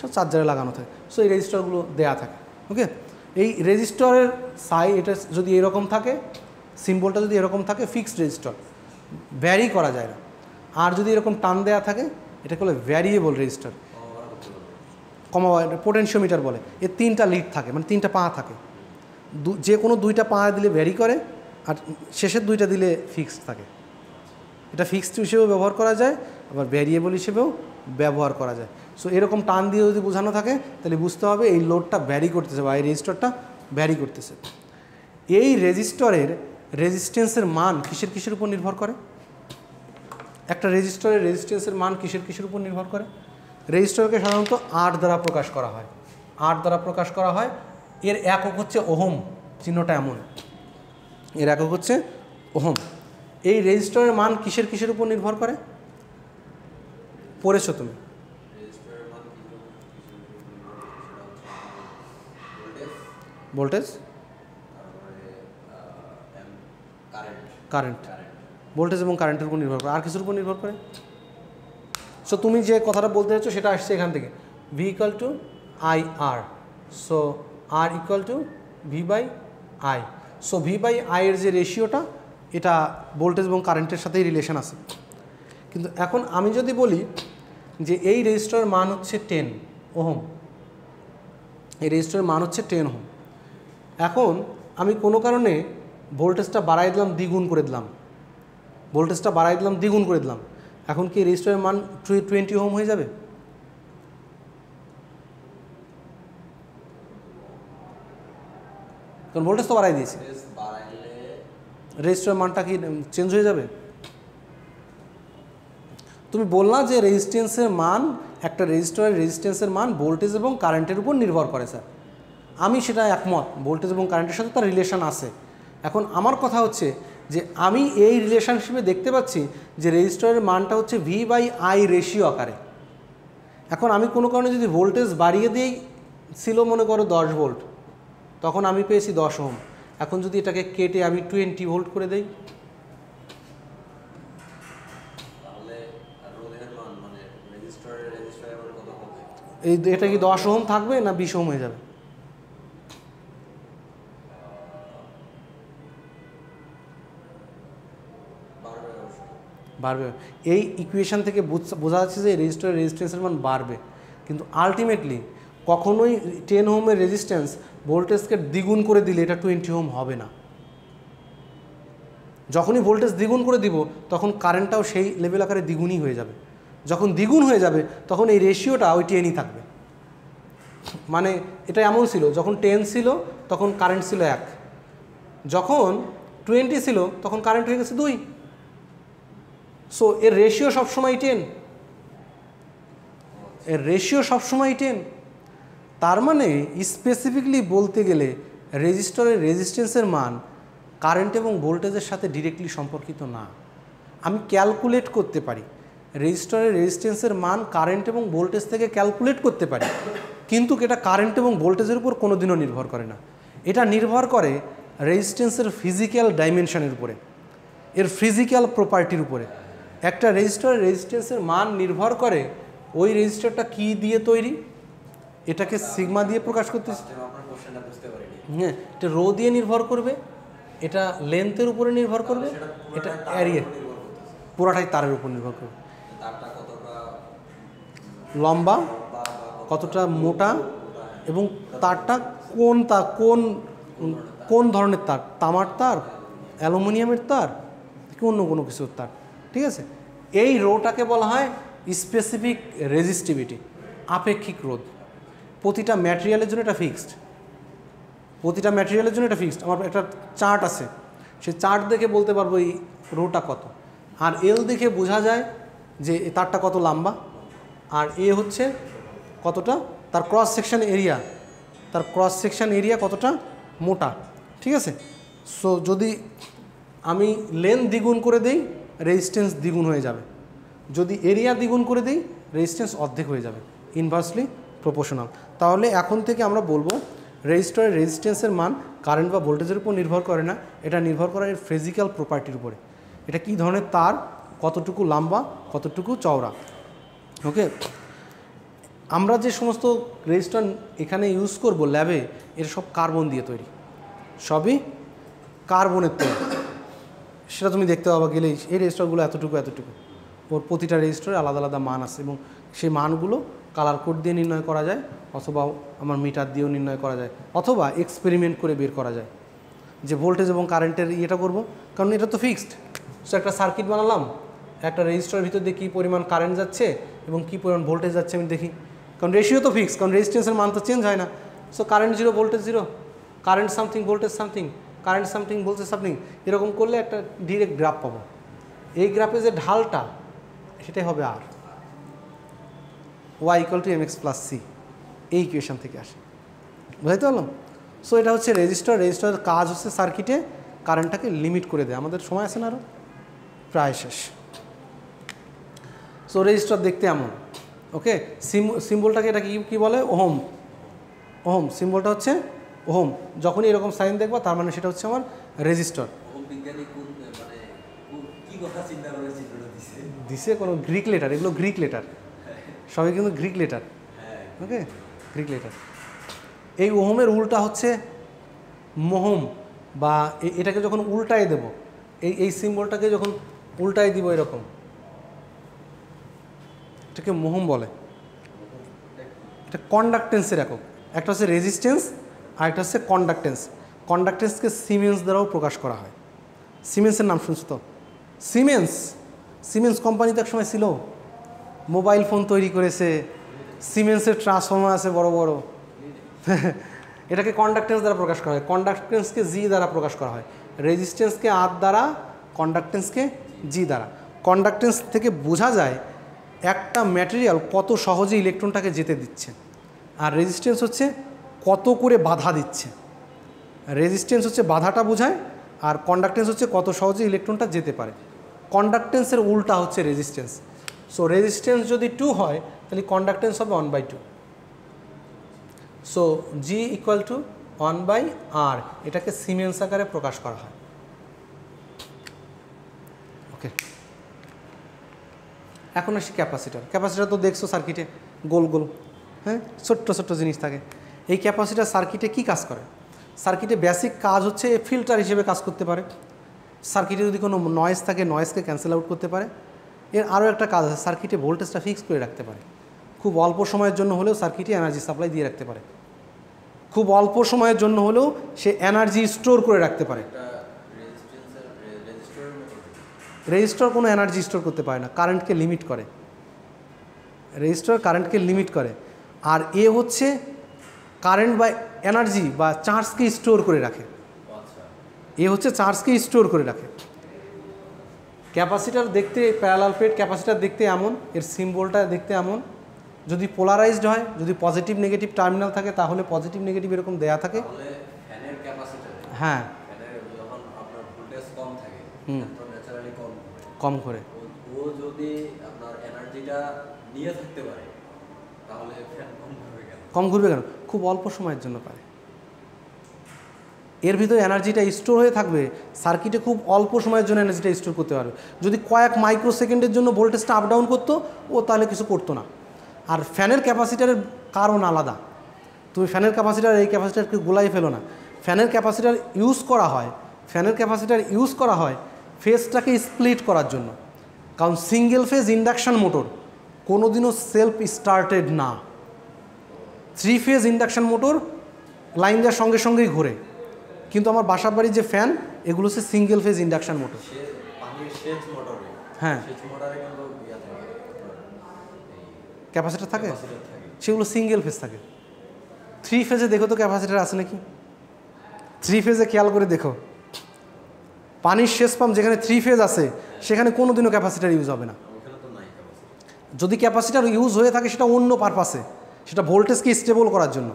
A: সব চার্জারে লাগানো থাকে সো এই রেজিস্টারগুলো দেয়া থাকে ওকে এই রেজিস্টারের সাই এটা যদি এরকম থাকে সিম্বলটা যদি এরকম থাকে ফিক্সড রেজিস্টার ভ্যারি করা যায় না আর যদি এরকম টান দেয়া থাকে এটাকে বলে ভ্যারিয়েবল রেজিস্টার কমা পোটেনশিওমিটার বলে এর তিনটা লিড থাকে মানে তিনটা পা থাকে যে কোনো দুইটা পা দিলে ভ্যারি করে আর শেষের দুইটা দিলে ফিক্সড থাকে এটা ফিক্সড হিসেবেও ব্যবহার করা যায় আবার ভ্যারিয়েবল হিসেবেও ব্যবহার করা যায় সো এরকম টান দিয়ে যদি বোঝানো থাকে তাহলে বুঝতে হবে এই লোডটা ভ্যারি করতেছে বা এই রেজিস্টরটা ভ্যারি করতেছে এই রেজিস্টরের রেজিস্ট্যান্সের মান কিসের কিসের উপর নির্ভর করে একটা রেজিস্টরের রেজিস্ট্যান্সের মান কিসের কিসের উপর নির্ভর করে রেজিস্টরকে সাধারণত আট দ্বারা প্রকাশ করা হয় আট দ্বারা প্রকাশ করা হয় এর একক হচ্ছে ওহম চিহ্নটা এমন এর একক হচ্ছে ওহম এই রেজিস্টরের মান কিসের কিসের উপর নির্ভর করে পড়েছো তুমি ভোল্টেজ কারেন্ট ভোল্টেজ এবং কারেন্টের উপর নির্ভর করে আর কিছুর উপর নির্ভর করে সো তুমি যে কথাটা বলতে চাচ্ছ সেটা আসছে এখান থেকে V equal to I R so R equal to V by I so V by আইয়ের যে রেশিওটা এটা ভোল্টেজ এবং কারেন্টের সাথেই রিলেশন আছে কিন্তু এখন আমি যদি বলি যে এই রেজিস্টারের মান হচ্ছে টেন ওহম এই রেজিস্টারের মান হচ্ছে টেন ওহম এখন আমি কোনো কারণে ভোল্টেজটা বাড়াই দিলাম দ্বিগুণ করে দিলাম ভোল্টেজটা বাড়াই দিলাম দ্বিগুণ করে দিলাম এখন কি রেজিস্টারের মান টোয়েন্টি হোম হয়ে যাবে কারণ ভোল্টেজ তো বাড়াই দিয়েছি রেজিস্টারের মানটা কি চেঞ্জ হয়ে যাবে তুমি বললা যে রেজিস্টেন্সের মান একটা রেজিস্টারের রেজিস্টেন্সের মান ভোল্টেজ এবং কারেন্টের উপর নির্ভর করে স্যার আমি সেটা একমত ভোল্টেজ এবং কারেন্টের সাথে তার রিলেশান আছে এখন আমার কথা হচ্ছে যে আমি এই রিলেশনশিপে দেখতে পাচ্ছি যে রেজিস্টারের মানটা হচ্ছে ভি বাই আই রেশিও আকারে এখন আমি কোনো কারণে যদি ভোল্টেজ বাড়িয়ে দিই ছিল মনে করো দশ ভোল্ট তখন আমি পেয়েছি দশ ওম এখন যদি এটাকে কেটে আমি টোয়েন্টি ভোল্ট করে দেই
B: মানে মানে
A: এই এটা কি দশ ওম থাকবে না বিশ ওম হয়ে যাবে বাড়বে এই ইকুয়েশান থেকে বোঝা যাচ্ছে যে রেজিস্টারের রেজিস্ট্যান্সের মান বাড়বে কিন্তু আলটিমেটলি কখনোই টেন হোমের রেজিস্ট্যান্স ভোল্টেজকে দ্বিগুণ করে দিলে এটা টোয়েন্টি হোম হবে না যখনই ভোল্টেজ দ্বিগুণ করে দিব তখন কারেন্টটাও সেই লেভেল আকারে দ্বিগুণই হয়ে যাবে যখন দ্বিগুণ হয়ে যাবে তখন এই রেশিওটা ওই টেনই থাকবে মানে এটা এমন ছিল যখন টেন ছিল তখন কারেন্ট ছিল এক যখন টোয়েন্টি ছিল তখন কারেন্ট হয়ে গেছে দুই সো এর রেশিও সবসময় টেন এর রেশিও সবসময় টেন তার মানে স্পেসিফিকলি বলতে গেলে রেজিস্টরের রেজিস্ট্যান্সের মান কারেন্ট এবং ভোল্টেজের সাথে ডিরেক্টলি সম্পর্কিত না আমি ক্যালকুলেট করতে পারি রেজিস্টরের রেজিস্ট্যান্সের মান কারেন্ট এবং ভোল্টেজ থেকে ক্যালকুলেট করতে পারি কিন্তু এটা কারেন্ট এবং ভোল্টেজের উপর কোনোদিনও নির্ভর করে না এটা নির্ভর করে রেজিস্ট্যান্সের ফিজিক্যাল ডাইমেনশনের উপরে এর ফিজিক্যাল প্রপার্টির উপরে একটা রেজিস্টার রেজিস্ট্যান্সের মান নির্ভর করে ওই রেজিস্টারটা কি দিয়ে তৈরি এটাকে সিগমা দিয়ে প্রকাশ করতে হ্যাঁ এটা রো দিয়ে নির্ভর করবে এটা লেন্থের উপরে নির্ভর করবে এটা অ্যারিয়ার পুরাটাই তারের উপর নির্ভর করবে লম্বা কতটা মোটা এবং তারটা কোন তার কোন কোন ধরনের তার তামার তার অ্যালুমিনিয়ামের তার কি অন্য কোনো কিছুর তার ঠিক আছে এই রোটাকে বলা হয় স্পেসিফিক রেজিস্টিভিটি আপেক্ষিক রোদ প্রতিটা ম্যাটেরিয়ালের জন্য এটা ফিক্সড প্রতিটা ম্যাটেরিয়ালের জন্য এটা ফিক্সড আমার একটা চার্ট আছে সে চার্ট দেখে বলতে পারবো এই রোটা কত আর এল দেখে বোঝা যায় যে তারটা কত লম্বা আর এ হচ্ছে কতটা তার ক্রস সেকশন এরিয়া তার ক্রস সেকশন এরিয়া কতটা মোটা ঠিক আছে সো যদি আমি লেন দ্বিগুণ করে দেই রেজিস্ট্যান্স দ্বিগুণ হয়ে যাবে যদি এরিয়া দ্বিগুণ করে দিই রেজিস্ট্যান্স অর্ধেক হয়ে যাবে ইনভার্সলি প্রপোশনাল তাহলে এখন থেকে আমরা বলবো রেজিস্টারের রেজিস্ট্যান্সের মান কারেন্ট বা ভোল্টেজের উপর নির্ভর করে না এটা নির্ভর করে এর ফিজিক্যাল প্রপার্টির উপরে এটা কি ধরনের তার কতটুকু লম্বা কতটুকু চওড়া ওকে আমরা যে সমস্ত রেজিস্টার এখানে ইউজ করব ল্যাবে এর সব কার্বন দিয়ে তৈরি সবই কার্বনের তৈরি সেটা তুমি দেখতে পাবা গেলেই এই রেজিস্টারগুলো এতটুকু এতটুকু ওর প্রতিটা রেজিস্টারে আলাদা আলাদা মান আছে এবং সেই মানগুলো কালার কোড দিয়ে নির্ণয় করা যায় অথবা আমার মিটার দিয়েও নির্ণয় করা যায় অথবা এক্সপেরিমেন্ট করে বের করা যায় যে ভোল্টেজ এবং কারেন্টের ইয়েটা করব কারণ এটা তো ফিক্সড সো একটা সার্কিট বানালাম একটা রেজিস্টারের ভিতর দিয়ে কী পরিমাণ কারেন্ট যাচ্ছে এবং কী পরিমাণ ভোল্টেজ যাচ্ছে আমি দেখি কারণ রেশিও তো ফিক্স কারণ রেজিস্ট্রেন্সের মান তো চেঞ্জ হয় না so current zero voltage zero current something voltage something current something বলছে সামথিং এরকম করলে একটা ডিরেক্ট গ্রাফ পাবো এই গ্রাফে যে ঢালটা সেটাই হবে আর Y equal to M X plus C এই ইকুয়েশান থেকে আসে বুঝাইতে পারলাম সো এটা হচ্ছে রেজিস্টার রেজিস্টারের কাজ হচ্ছে সার্কিটে কারেন্টটাকে লিমিট করে দেয় আমাদের সময় আছে না আরও প্রায় শেষ সো রেজিস্টার দেখতে এমন ওকে সিম্বলটাকে এটাকে কী বলে ওহম ওহম সিম্বলটা হচ্ছে ওহম যখনই এরকম সাইন দেখবা তার মানে সেটা হচ্ছে আমার মানে, রেজিস্টর দিছে কোনো গ্রিক লেটার এগুলো গ্রিক লেটার সবই কিন্তু Greek letter okay Greek letter এই ওহমের উল্টা হচ্ছে মোহম বা এটাকে যখন উল্টায় দেব এই এই সিম্বলটাকে যখন উল্টায় দিব এরকম এটাকে মোহম বলে এটা কন্ডাক্টেন্সের একক একটা হচ্ছে রেজিস্টেন্স আরেকটা হচ্ছে কন্ডাক্টেন্স কন্ডাক্টেন্সকে সিমেন্স দ্বারাও প্রকাশ করা হয় সিমেন্সের নাম শুনছ তো সিমেন্স সিমেন্স কোম্পানি তো একসময় ছিল মোবাইল ফোন তৈরি করেছে সিমেন্সের ট্রান্সফর্মার আছে বড় বড় এটাকে কন্ডাক্টেন্স দ্বারা প্রকাশ করা হয় কন্ডাক্টেন্সকে জি দ্বারা প্রকাশ করা হয় রেজিস্ট্যান্সকে আর দ্বারা কন্ডাক্টেন্সকে জি দ্বারা কন্ডাক্টেন্স থেকে বোঝা যায় একটা ম্যাটেরিয়াল কত সহজে ইলেকট্রনটাকে যেতে দিচ্ছে আর রেজিস্ট্যান্স হচ্ছে কত করে বাধা দিচ্ছে রেজিস্ট্যান্স হচ্ছে বাধাটা বোঝায় আর কন্ডাক্টেন্স হচ্ছে কত সহজে ইলেকট্রনটা যেতে পারে কন্ডাক্টেন্সের উল্টা হচ্ছে রেজিস্ট্যান্স সো রেজিস্ট্যান্স যদি টু হয় তাহলে কন্ডাক্টেন্স হবে one by two so G equal to one by R এটাকে সিমেন্স আকারে প্রকাশ করা হয় ওকে এখন আসি ক্যাপাসিটার ক্যাপাসিটার তো দেখছো সার্কিটে গোল গোল হ্যাঁ ছোট্ট ছোট্ট জিনিস থাকে এই ক্যাপাসিটার সার্কিটে কি কাজ করে সার্কিটে বেসিক কাজ হচ্ছে ফিল্টার হিসেবে কাজ করতে পারে সার্কিটে যদি কোনো নয়েজ থাকে নয়েজকে ক্যান্সেল আউট করতে পারে এর আরও একটা কাজ আছে সার্কিটে ভোল্টেজটা ফিক্স করে রাখতে পারে খুব অল্প সময়ের জন্য হলেও সার্কিটে এনার্জি সাপ্লাই দিয়ে রাখতে পারে খুব অল্প সময়ের জন্য হলেও সে এনার্জি স্টোর করে রাখতে পারে রেজিস্টার কোনো এনার্জি স্টোর করতে পারে না কারেন্টকে লিমিট করে রেজিস্টার কারেন্টকে লিমিট করে আর এ হচ্ছে কারেন্ট বা এনার্জি বা চার্জকে স্টোর করে রাখে এ হচ্ছে চার্জকে স্টোর করে রাখে ক্যাপাসিটার দেখতে প্যারালাল প্লেট ক্যাপাসিটার দেখতে এমন এর সিম্বলটা দেখতে এমন যদি পোলারাইজড হয় যদি পজিটিভ নেগেটিভ টার্মিনাল থাকে তাহলে পজিটিভ নেগেটিভ এরকম দেয়া থাকে হ্যাঁ কম করে কম ঘুরবে কেন খুব অল্প সময়ের জন্য পারে এর ভিতরে এনার্জিটা স্টোর হয়ে থাকবে সার্কিটে খুব অল্প সময়ের জন্য এনার্জিটা স্টোর করতে পারবে যদি কয়েক মাইক্রো সেকেন্ডের জন্য ভোল্টেজটা আপ ডাউন করতো ও তাহলে কিছু করতো না আর ফ্যানের ক্যাপাসিটারের কারণ আলাদা তুমি ফ্যানের ক্যাপাসিটার এই ক্যাপাসিটারকে গোলাই ফেলো না ফ্যানের ক্যাপাসিটার ইউজ করা হয় ফ্যানের ক্যাপাসিটার ইউজ করা হয় ফেজটাকে স্প্লিট করার জন্য কারণ সিঙ্গেল ফেজ ইন্ডাকশান মোটর কোনোদিনও সেলফ স্টার্টেড না three phase induction motor line দেওয়ার সঙ্গে সঙ্গেই ঘোরে কিন্তু আমার বাসা বাড়ির যে ফ্যান এগুলো হচ্ছে সিঙ্গেল ফেজ ইন্ডাকশান মোটর হ্যাঁ ক্যাপাসিটার থাকে সেগুলো সিঙ্গেল ফেজ থাকে থ্রি ফেজে দেখো তো ক্যাপাসিটার আছে নাকি থ্রি ফেজে খেয়াল করে দেখো পানির শেষ পাম্প যেখানে থ্রি ফেজ আছে সেখানে কোনো দিনও ক্যাপাসিটার ইউজ হবে না যদি ক্যাপাসিটার ইউজ হয়ে থাকে সেটা অন্য পারপাসে সেটা ভোল্টেজকে স্টেবল করার জন্য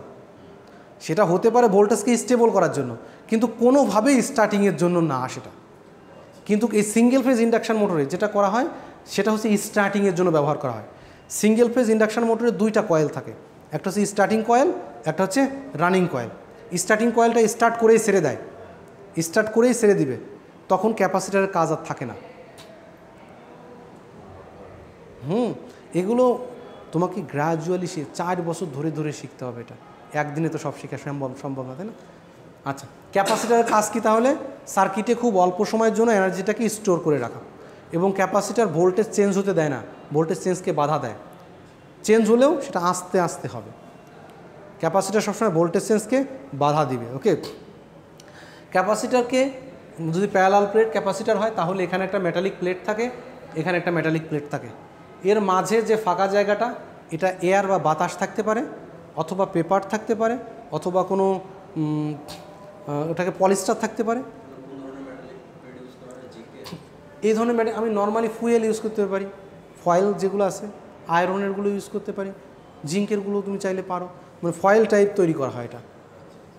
A: সেটা হতে পারে ভোল্টেজকে স্টেবল করার জন্য কিন্তু কোনোভাবেই স্টার্টিংয়ের জন্য না সেটা কিন্তু এই সিঙ্গেল ফেজ ইন্ডাকশান মোটরে যেটা করা হয় সেটা হচ্ছে স্টার্টিংয়ের জন্য ব্যবহার করা হয় সিঙ্গেল ফেজ ইন্ডাকশান মোটরে দুইটা কয়েল থাকে একটা হচ্ছে স্টার্টিং কয়েল একটা হচ্ছে রানিং কয়েল স্টার্টিং কয়েলটা স্টার্ট করেই সেরে দেয় স্টার্ট করেই সেরে দিবে তখন ক্যাপাসিটারের কাজ আর থাকে না হুম এগুলো তোমাকে গ্রাজুয়ালি সে চার বছর ধরে ধরে শিখতে হবে এটা একদিনে তো সব শেখা সম্ভব সম্ভব না তাই না আচ্ছা ক্যাপাসিটারের কাজ কী তাহলে সার্কিটে খুব অল্প সময়ের জন্য এনার্জিটাকে স্টোর করে রাখা এবং ক্যাপাসিটার ভোল্টেজ চেঞ্জ হতে দেয় না ভোল্টেজ চেঞ্জকে বাধা দেয় চেঞ্জ হলেও সেটা আস্তে আস্তে হবে ক্যাপাসিটার সবসময় ভোল্টেজ চেঞ্জকে বাধা দিবে ওকে ক্যাপাসিটারকে যদি প্যারালাল প্লেট ক্যাপাসিটার হয় তাহলে এখানে একটা মেটালিক প্লেট থাকে এখানে একটা মেটালিক প্লেট থাকে এর মাঝে যে ফাঁকা জায়গাটা এটা এয়ার বা বাতাস থাকতে পারে অথবা পেপার থাকতে পারে অথবা কোনো ওটাকে পলিস্টার থাকতে পারে এই ধরনের ম্যাটেরিয়াল আমি নর্মালি ফুয়েল ইউজ করতে পারি ফয়েল যেগুলো আছে আয়রনেরগুলো ইউজ করতে পারি জিঙ্কেরগুলো তুমি চাইলে পারো মানে ফয়েল টাইপ তৈরি করা হয় এটা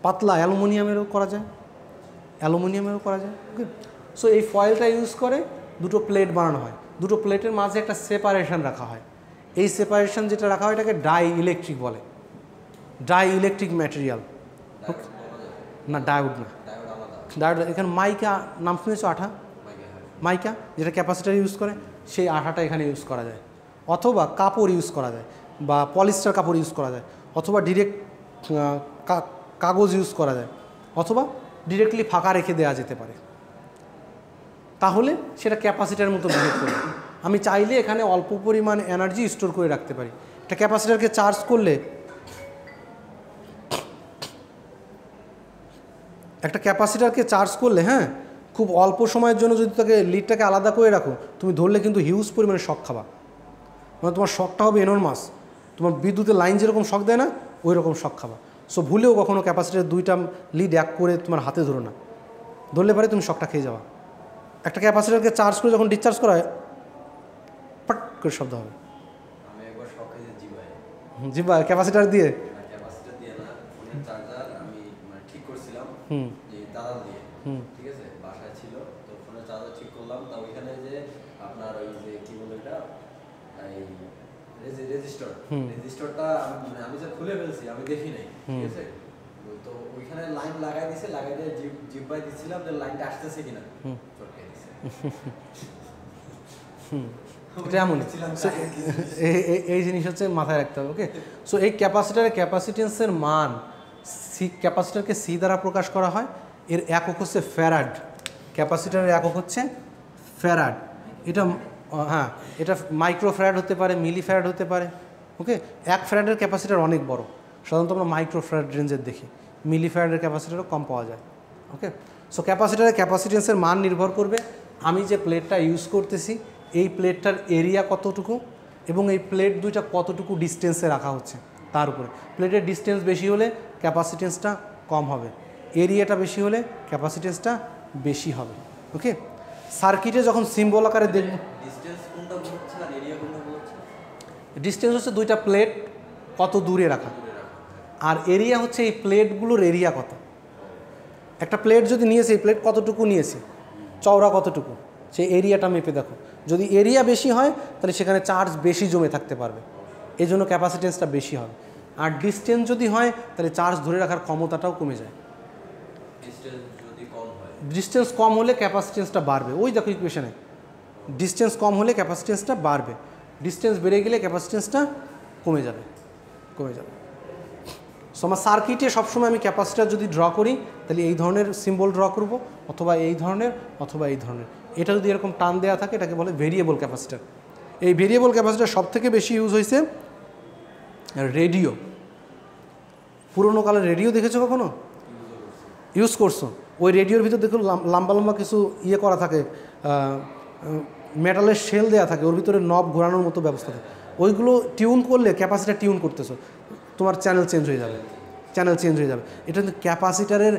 A: পাতলা অ্যালুমিনিয়ামেরও করা যায় অ্যালুমিনিয়ামেরও করা যায় ওকে সো এই ফয়েলটা ইউজ করে দুটো প্লেট বানানো হয় দুটো প্লেটের মাঝে একটা সেপারেশন রাখা হয় এই সেপারেশন যেটা রাখা হয় এটাকে ডাই ইলেকট্রিক বলে ডাই ইলেকট্রিক ম্যাটেরিয়াল না ডায়োড না ডায়োড এখানে মাইকা নাম শুনেছো আঠা মাইকা হ্যাঁ। যেটা ক্যাপাসিটার ইউজ করে সেই আঠাটা এখানে ইউজ করা যায় অথবা কাপড় ইউজ করা যায় বা পলিস্টার কাপড় ইউজ করা যায় অথবা ডিরেক্ট কাগজ ইউজ করা যায় অথবা ডিরেক্টলি ফাঁকা রেখে দেওয়া যেতে পারে তাহলে সেটা ক্যাপাসিটার মতো বিহেভ করবে আমি চাইলে এখানে অল্প পরিমাণ এনার্জি স্টোর করে রাখতে পারি একটা ক্যাপাসিটারকে চার্জ করলে একটা ক্যাপাসিটারকে চার্জ করলে হ্যাঁ খুব অল্প সময়ের জন্য যদি তাকে লিডটাকে আলাদা করে রাখো তুমি ধরলে কিন্তু হিউজ পরিমাণে শখ খাবা মানে তোমার শখটা হবে এনর্মাস তোমার বিদ্যুতের লাইন যেরকম শখ দেয় না ওই রকম শখ খাবা সো ভুলেও কখনও ক্যাপাসিটার দুইটা লিড এক করে তোমার হাতে ধরো না ধরলে পারে তুমি শখটা খেয়ে যাওয়া একটা ক্যাপাসিটারকে চার্জ করে যখন ডিসচার্জ করা হয় পট করে শব্দ হবে ক্যাপাসিটার দিয়ে
B: রেজিস্টার মানে মানে আমি যে খুলে ফেলছি আমি তো ওইখানে লাইন লাগাই দিছে লাগাই দিয়ে জিপ জিপাই দিছিলাম যে লাইনটা আসতেছে কিনা
A: এটা এমনই এই জিনিস হচ্ছে মাথায় রাখতে হবে ওকে সো এই ক্যাপাসিটারের ক্যাপাসিটেন্সের মান সি ক্যাপাসিটারকে সি দ্বারা প্রকাশ করা হয় এর একক হচ্ছে ফ্যারাড ক্যাপাসিটারের একক হচ্ছে ফ্যারাড এটা হ্যাঁ এটা মাইক্রো ফ্যারাড হতে পারে মিলি ফ্যারাড হতে পারে ওকে এক ফ্যারাডের ক্যাপাসিটার অনেক বড় সাধারণত আমরা মাইক্রো ফ্যারাড রেঞ্জের দেখি মিলি ফ্যারাডের ক্যাপাসিটারও কম পাওয়া যায় ওকে সো ক্যাপাসিটারের ক্যাপাসিটেন্সের মান নির্ভর করবে আমি যে প্লেটটা ইউজ করতেছি এই প্লেটটার এরিয়া কতটুকু এবং এই প্লেট দুইটা কতটুকু ডিস্টেন্সে রাখা হচ্ছে তার উপরে প্লেটের ডিস্টেন্স বেশি হলে ক্যাপাসিটেন্সটা কম হবে এরিয়াটা বেশি হলে ক্যাপাসিটেন্সটা বেশি হবে ওকে সার্কিটে যখন সিম্বল আকারে দেখব ডিস্টেন্স হচ্ছে দুইটা প্লেট কত দূরে রাখা আর এরিয়া হচ্ছে এই প্লেটগুলোর এরিয়া কত একটা প্লেট যদি নিয়েছে এই প্লেট কতটুকু নিয়েছে চওড়া কতটুকু সেই এরিয়াটা মেপে দেখো যদি এরিয়া বেশি হয় তাহলে সেখানে চার্জ বেশি জমে থাকতে পারবে এই জন্য ক্যাপাসিটেন্সটা বেশি হবে আর ডিস্টেন্স যদি হয় তাহলে চার্জ ধরে রাখার ক্ষমতাটাও কমে যায় ডিস্টেন্স কম হলে ক্যাপাসিটেন্সটা বাড়বে ওই দেখো ইকুয়েশানে ডিস্টেন্স কম হলে ক্যাপাসিটেন্সটা বাড়বে ডিস্টেন্স বেড়ে গেলে ক্যাপাসিটেন্সটা কমে যাবে কমে যাবে সো আমার সার্কিটে সবসময় আমি ক্যাপাসিটার যদি ড্র করি তাহলে এই ধরনের সিম্বল ড্র করব অথবা এই ধরনের অথবা এই ধরনের এটা যদি এরকম টান দেওয়া থাকে এটাকে বলে ভেরিয়েবল ক্যাপাসিটার এই ভেরিয়েবল ক্যাপাসিটার সব থেকে বেশি ইউজ হয়েছে রেডিও পুরোনো কালের রেডিও দেখেছো কখনো ইউজ করছো ওই রেডিওর ভিতর দেখো লম্বা লম্বা কিছু ইয়ে করা থাকে মেটালের শেল দেওয়া থাকে ওর ভিতরে নব ঘোরানোর মতো ব্যবস্থা থাকে ওইগুলো টিউন করলে ক্যাপাসিটা টিউন করতেছো তোমার চ্যানেল চেঞ্জ হয়ে যাবে চ্যানেল চেঞ্জ হয়ে যাবে এটা কিন্তু ক্যাপাসিটারের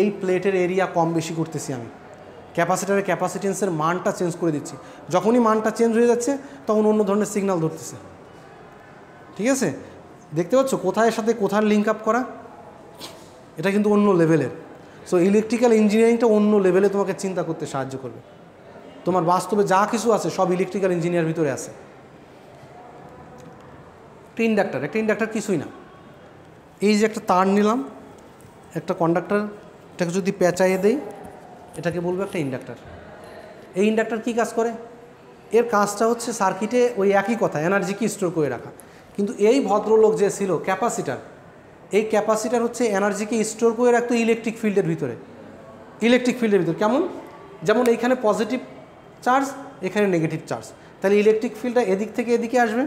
A: এই প্লেটের এরিয়া কম বেশি করতেছি আমি ক্যাপাসিটারের ক্যাপাসিটেন্সের মানটা চেঞ্জ করে দিচ্ছি যখনই মানটা চেঞ্জ হয়ে যাচ্ছে তখন অন্য ধরনের সিগনাল ধরতেছে ঠিক আছে দেখতে পাচ্ছ কোথায় সাথে কোথার লিঙ্ক আপ করা এটা কিন্তু অন্য লেভেলের সো ইলেকট্রিক্যাল ইঞ্জিনিয়ারিংটা অন্য লেভেলে তোমাকে চিন্তা করতে সাহায্য করবে তোমার বাস্তবে যা কিছু আছে সব ইলেকট্রিক্যাল ইঞ্জিনিয়ার ভিতরে আছে একটা ইন্ডাক্টার একটা ইন্ডাক্টার কিছুই না এই যে একটা তার নিলাম একটা কন্ডাক্টার এটাকে যদি পেঁচাইয়ে দেই এটাকে বলবো একটা ইন্ডাক্টার এই ইন্ডাক্টার কী কাজ করে এর কাজটা হচ্ছে সার্কিটে ওই একই কথা এনার্জিকে স্টোর করে রাখা কিন্তু এই ভদ্রলোক যে ছিল ক্যাপাসিটার এই ক্যাপাসিটার হচ্ছে এনার্জিকে স্টোর করে রাখতো ইলেকট্রিক ফিল্ডের ভিতরে ইলেকট্রিক ফিল্ডের ভিতরে কেমন যেমন এইখানে পজিটিভ চার্জ এখানে নেগেটিভ চার্জ তাহলে ইলেকট্রিক ফিল্ডটা এদিক থেকে এদিকে আসবে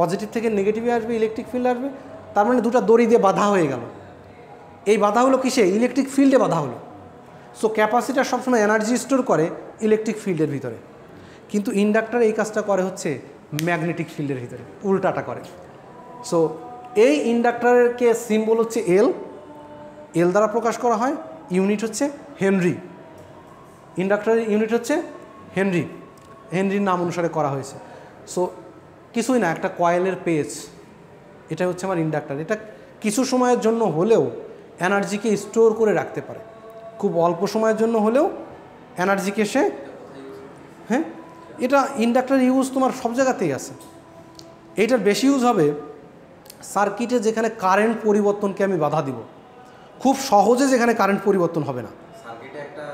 A: পজিটিভ থেকে নেগেটিভে আসবে ইলেকট্রিক ফিল্ড আসবে তার মানে দুটো দড়ি দিয়ে বাধা হয়ে গেল এই বাধা হলো কিসে ইলেকট্রিক ফিল্ডে বাধা হলো সো ক্যাপাসিটার সবসময় এনার্জি স্টোর করে ইলেকট্রিক ফিল্ডের ভিতরে কিন্তু ইন্ডাক্টর এই কাজটা করে হচ্ছে ম্যাগনেটিক ফিল্ডের ভিতরে উল্টাটা করে সো এই ইন্ডাক্টরকে সিম্বল হচ্ছে এল এল দ্বারা প্রকাশ করা হয় ইউনিট হচ্ছে হেনরি ইন্ডাক্টরের ইউনিট হচ্ছে হেনরি হেনরির নাম অনুসারে করা হয়েছে সো কিছুই না একটা কয়েলের পেজ এটা হচ্ছে আমার ইন্ডাক্টার এটা কিছু সময়ের জন্য হলেও এনার্জিকে স্টোর করে রাখতে পারে খুব অল্প সময়ের জন্য হলেও এনার্জিকে সে হ্যাঁ এটা ইন্ডাক্টার ইউজ তোমার সব জায়গাতেই আছে এইটার বেশি ইউজ হবে সার্কিটে যেখানে কারেন্ট পরিবর্তনকে আমি বাধা দিব খুব সহজে যেখানে কারেন্ট পরিবর্তন হবে না একটা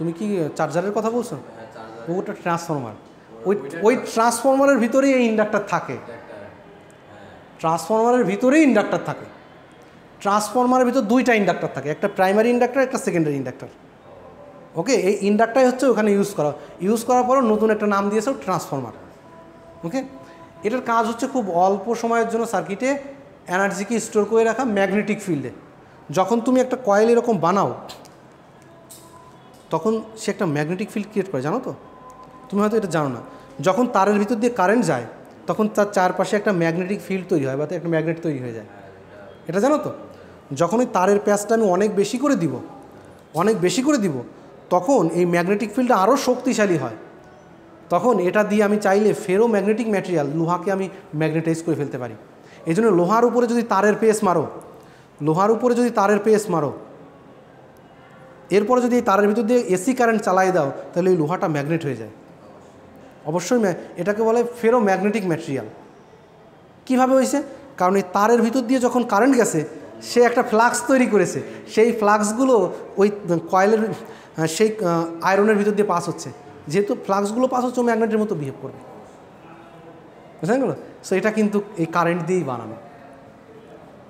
A: তুমি কি চার্জারের কথা বলছো হ্যাঁ, ওটা ট্রান্সফরমার ওই ওই ট্রান্সফরমারের ভিতরেই এই ইন্ডাক্টার থাকে ট্রান্সফরমারের হ্যাঁ। ভিতরেই ইন্ডাক্টার থাকে ট্রান্সফরমারের ভিতর দুইটা ইন্ডাক্টার থাকে একটা প্রাইমারি ইন্ডাক্টার একটা সেকেন্ডারি ইন্ডাক্টার ওকে এই ইন্ডাক্টারই হচ্ছে ওখানে ইউজ করা ইউজ করার পরও নতুন একটা নাম দিয়েছে ট্রান্সফরমার ওকে এটার কাজ হচ্ছে খুব অল্প সময়ের জন্য সার্কিটে এনার্জিকে স্টোর করে রাখা ম্যাগনেটিক ফিল্ডে যখন তুমি একটা কয়েল এরকম বানাও তখন সে একটা ম্যাগনেটিক ফিল্ড ক্রিয়েট করে জানো তো তুমি হয়তো এটা জানো না যখন তারের ভিতর দিয়ে কারেন্ট যায় তখন তার চারপাশে একটা ম্যাগনেটিক ফিল্ড তৈরি হয় বা একটা ম্যাগনেট তৈরি হয়ে যায় এটা জানো তো যখন ওই তারের প্যাচটা আমি অনেক বেশি করে দিব অনেক বেশি করে দিব তখন এই ম্যাগনেটিক ফিল্ডটা আরও শক্তিশালী হয় তখন এটা দিয়ে আমি চাইলে ফেরো ম্যাগনেটিক ম্যাটেরিয়াল লোহাকে আমি ম্যাগনেটাইজ করে ফেলতে পারি এই জন্য লোহার উপরে যদি তারের পেস মারো লোহার উপরে যদি তারের পেস মারো এরপরে যদি তারের ভিতর দিয়ে এসি কারেন্ট চালাই দাও তাহলে ওই লোহাটা ম্যাগনেট হয়ে যায় অবশ্যই এটাকে বলে ফেরো ম্যাগনেটিক ম্যাটেরিয়াল কীভাবে হয়েছে কারণ এই তারের ভিতর দিয়ে যখন কারেন্ট গেছে সে একটা ফ্লাক্স তৈরি করেছে সেই ফ্লাক্সগুলো ওই কয়েলের সেই আয়রনের ভিতর দিয়ে পাস হচ্ছে যেহেতু ফ্লাক্সগুলো পাস হচ্ছে ম্যাগনেটের মতো বিহেভ করবে বুঝলেন গেল সো এটা কিন্তু এই কারেন্ট দিয়েই বানানো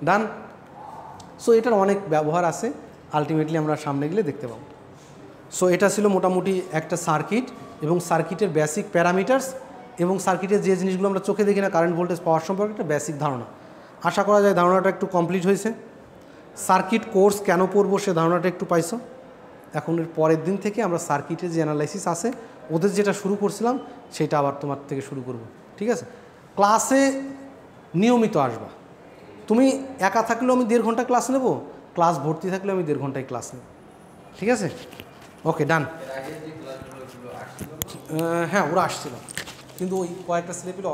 A: ডান সো এটার অনেক ব্যবহার আছে আলটিমেটলি আমরা সামনে গেলে দেখতে পাবো সো এটা ছিল মোটামুটি একটা সার্কিট এবং সার্কিটের বেসিক প্যারামিটার্স এবং সার্কিটের যে জিনিসগুলো আমরা চোখে দেখি না কারেন্ট ভোল্টেজ পাওয়ার সম্পর্কে একটা বেসিক ধারণা আশা করা যায় ধারণাটা একটু কমপ্লিট হয়েছে সার্কিট কোর্স কেন পড়বো সে ধারণাটা একটু পাইছো এখন এর পরের দিন থেকে আমরা সার্কিটের যে অ্যানালাইসিস আছে ওদের যেটা শুরু করছিলাম সেটা আবার তোমার থেকে শুরু করব ঠিক আছে ক্লাসে নিয়মিত আসবা তুমি একা থাকলেও আমি দেড় ঘন্টা ক্লাস নেবো ক্লাস ভর্তি থাকলে আমি দেড় ঘন্টায় ক্লাস নিই ঠিক আছে ওকে ডান হ্যাঁ ওরা আসছিল কিন্তু ওই কয়েকটা ছেলেপিলে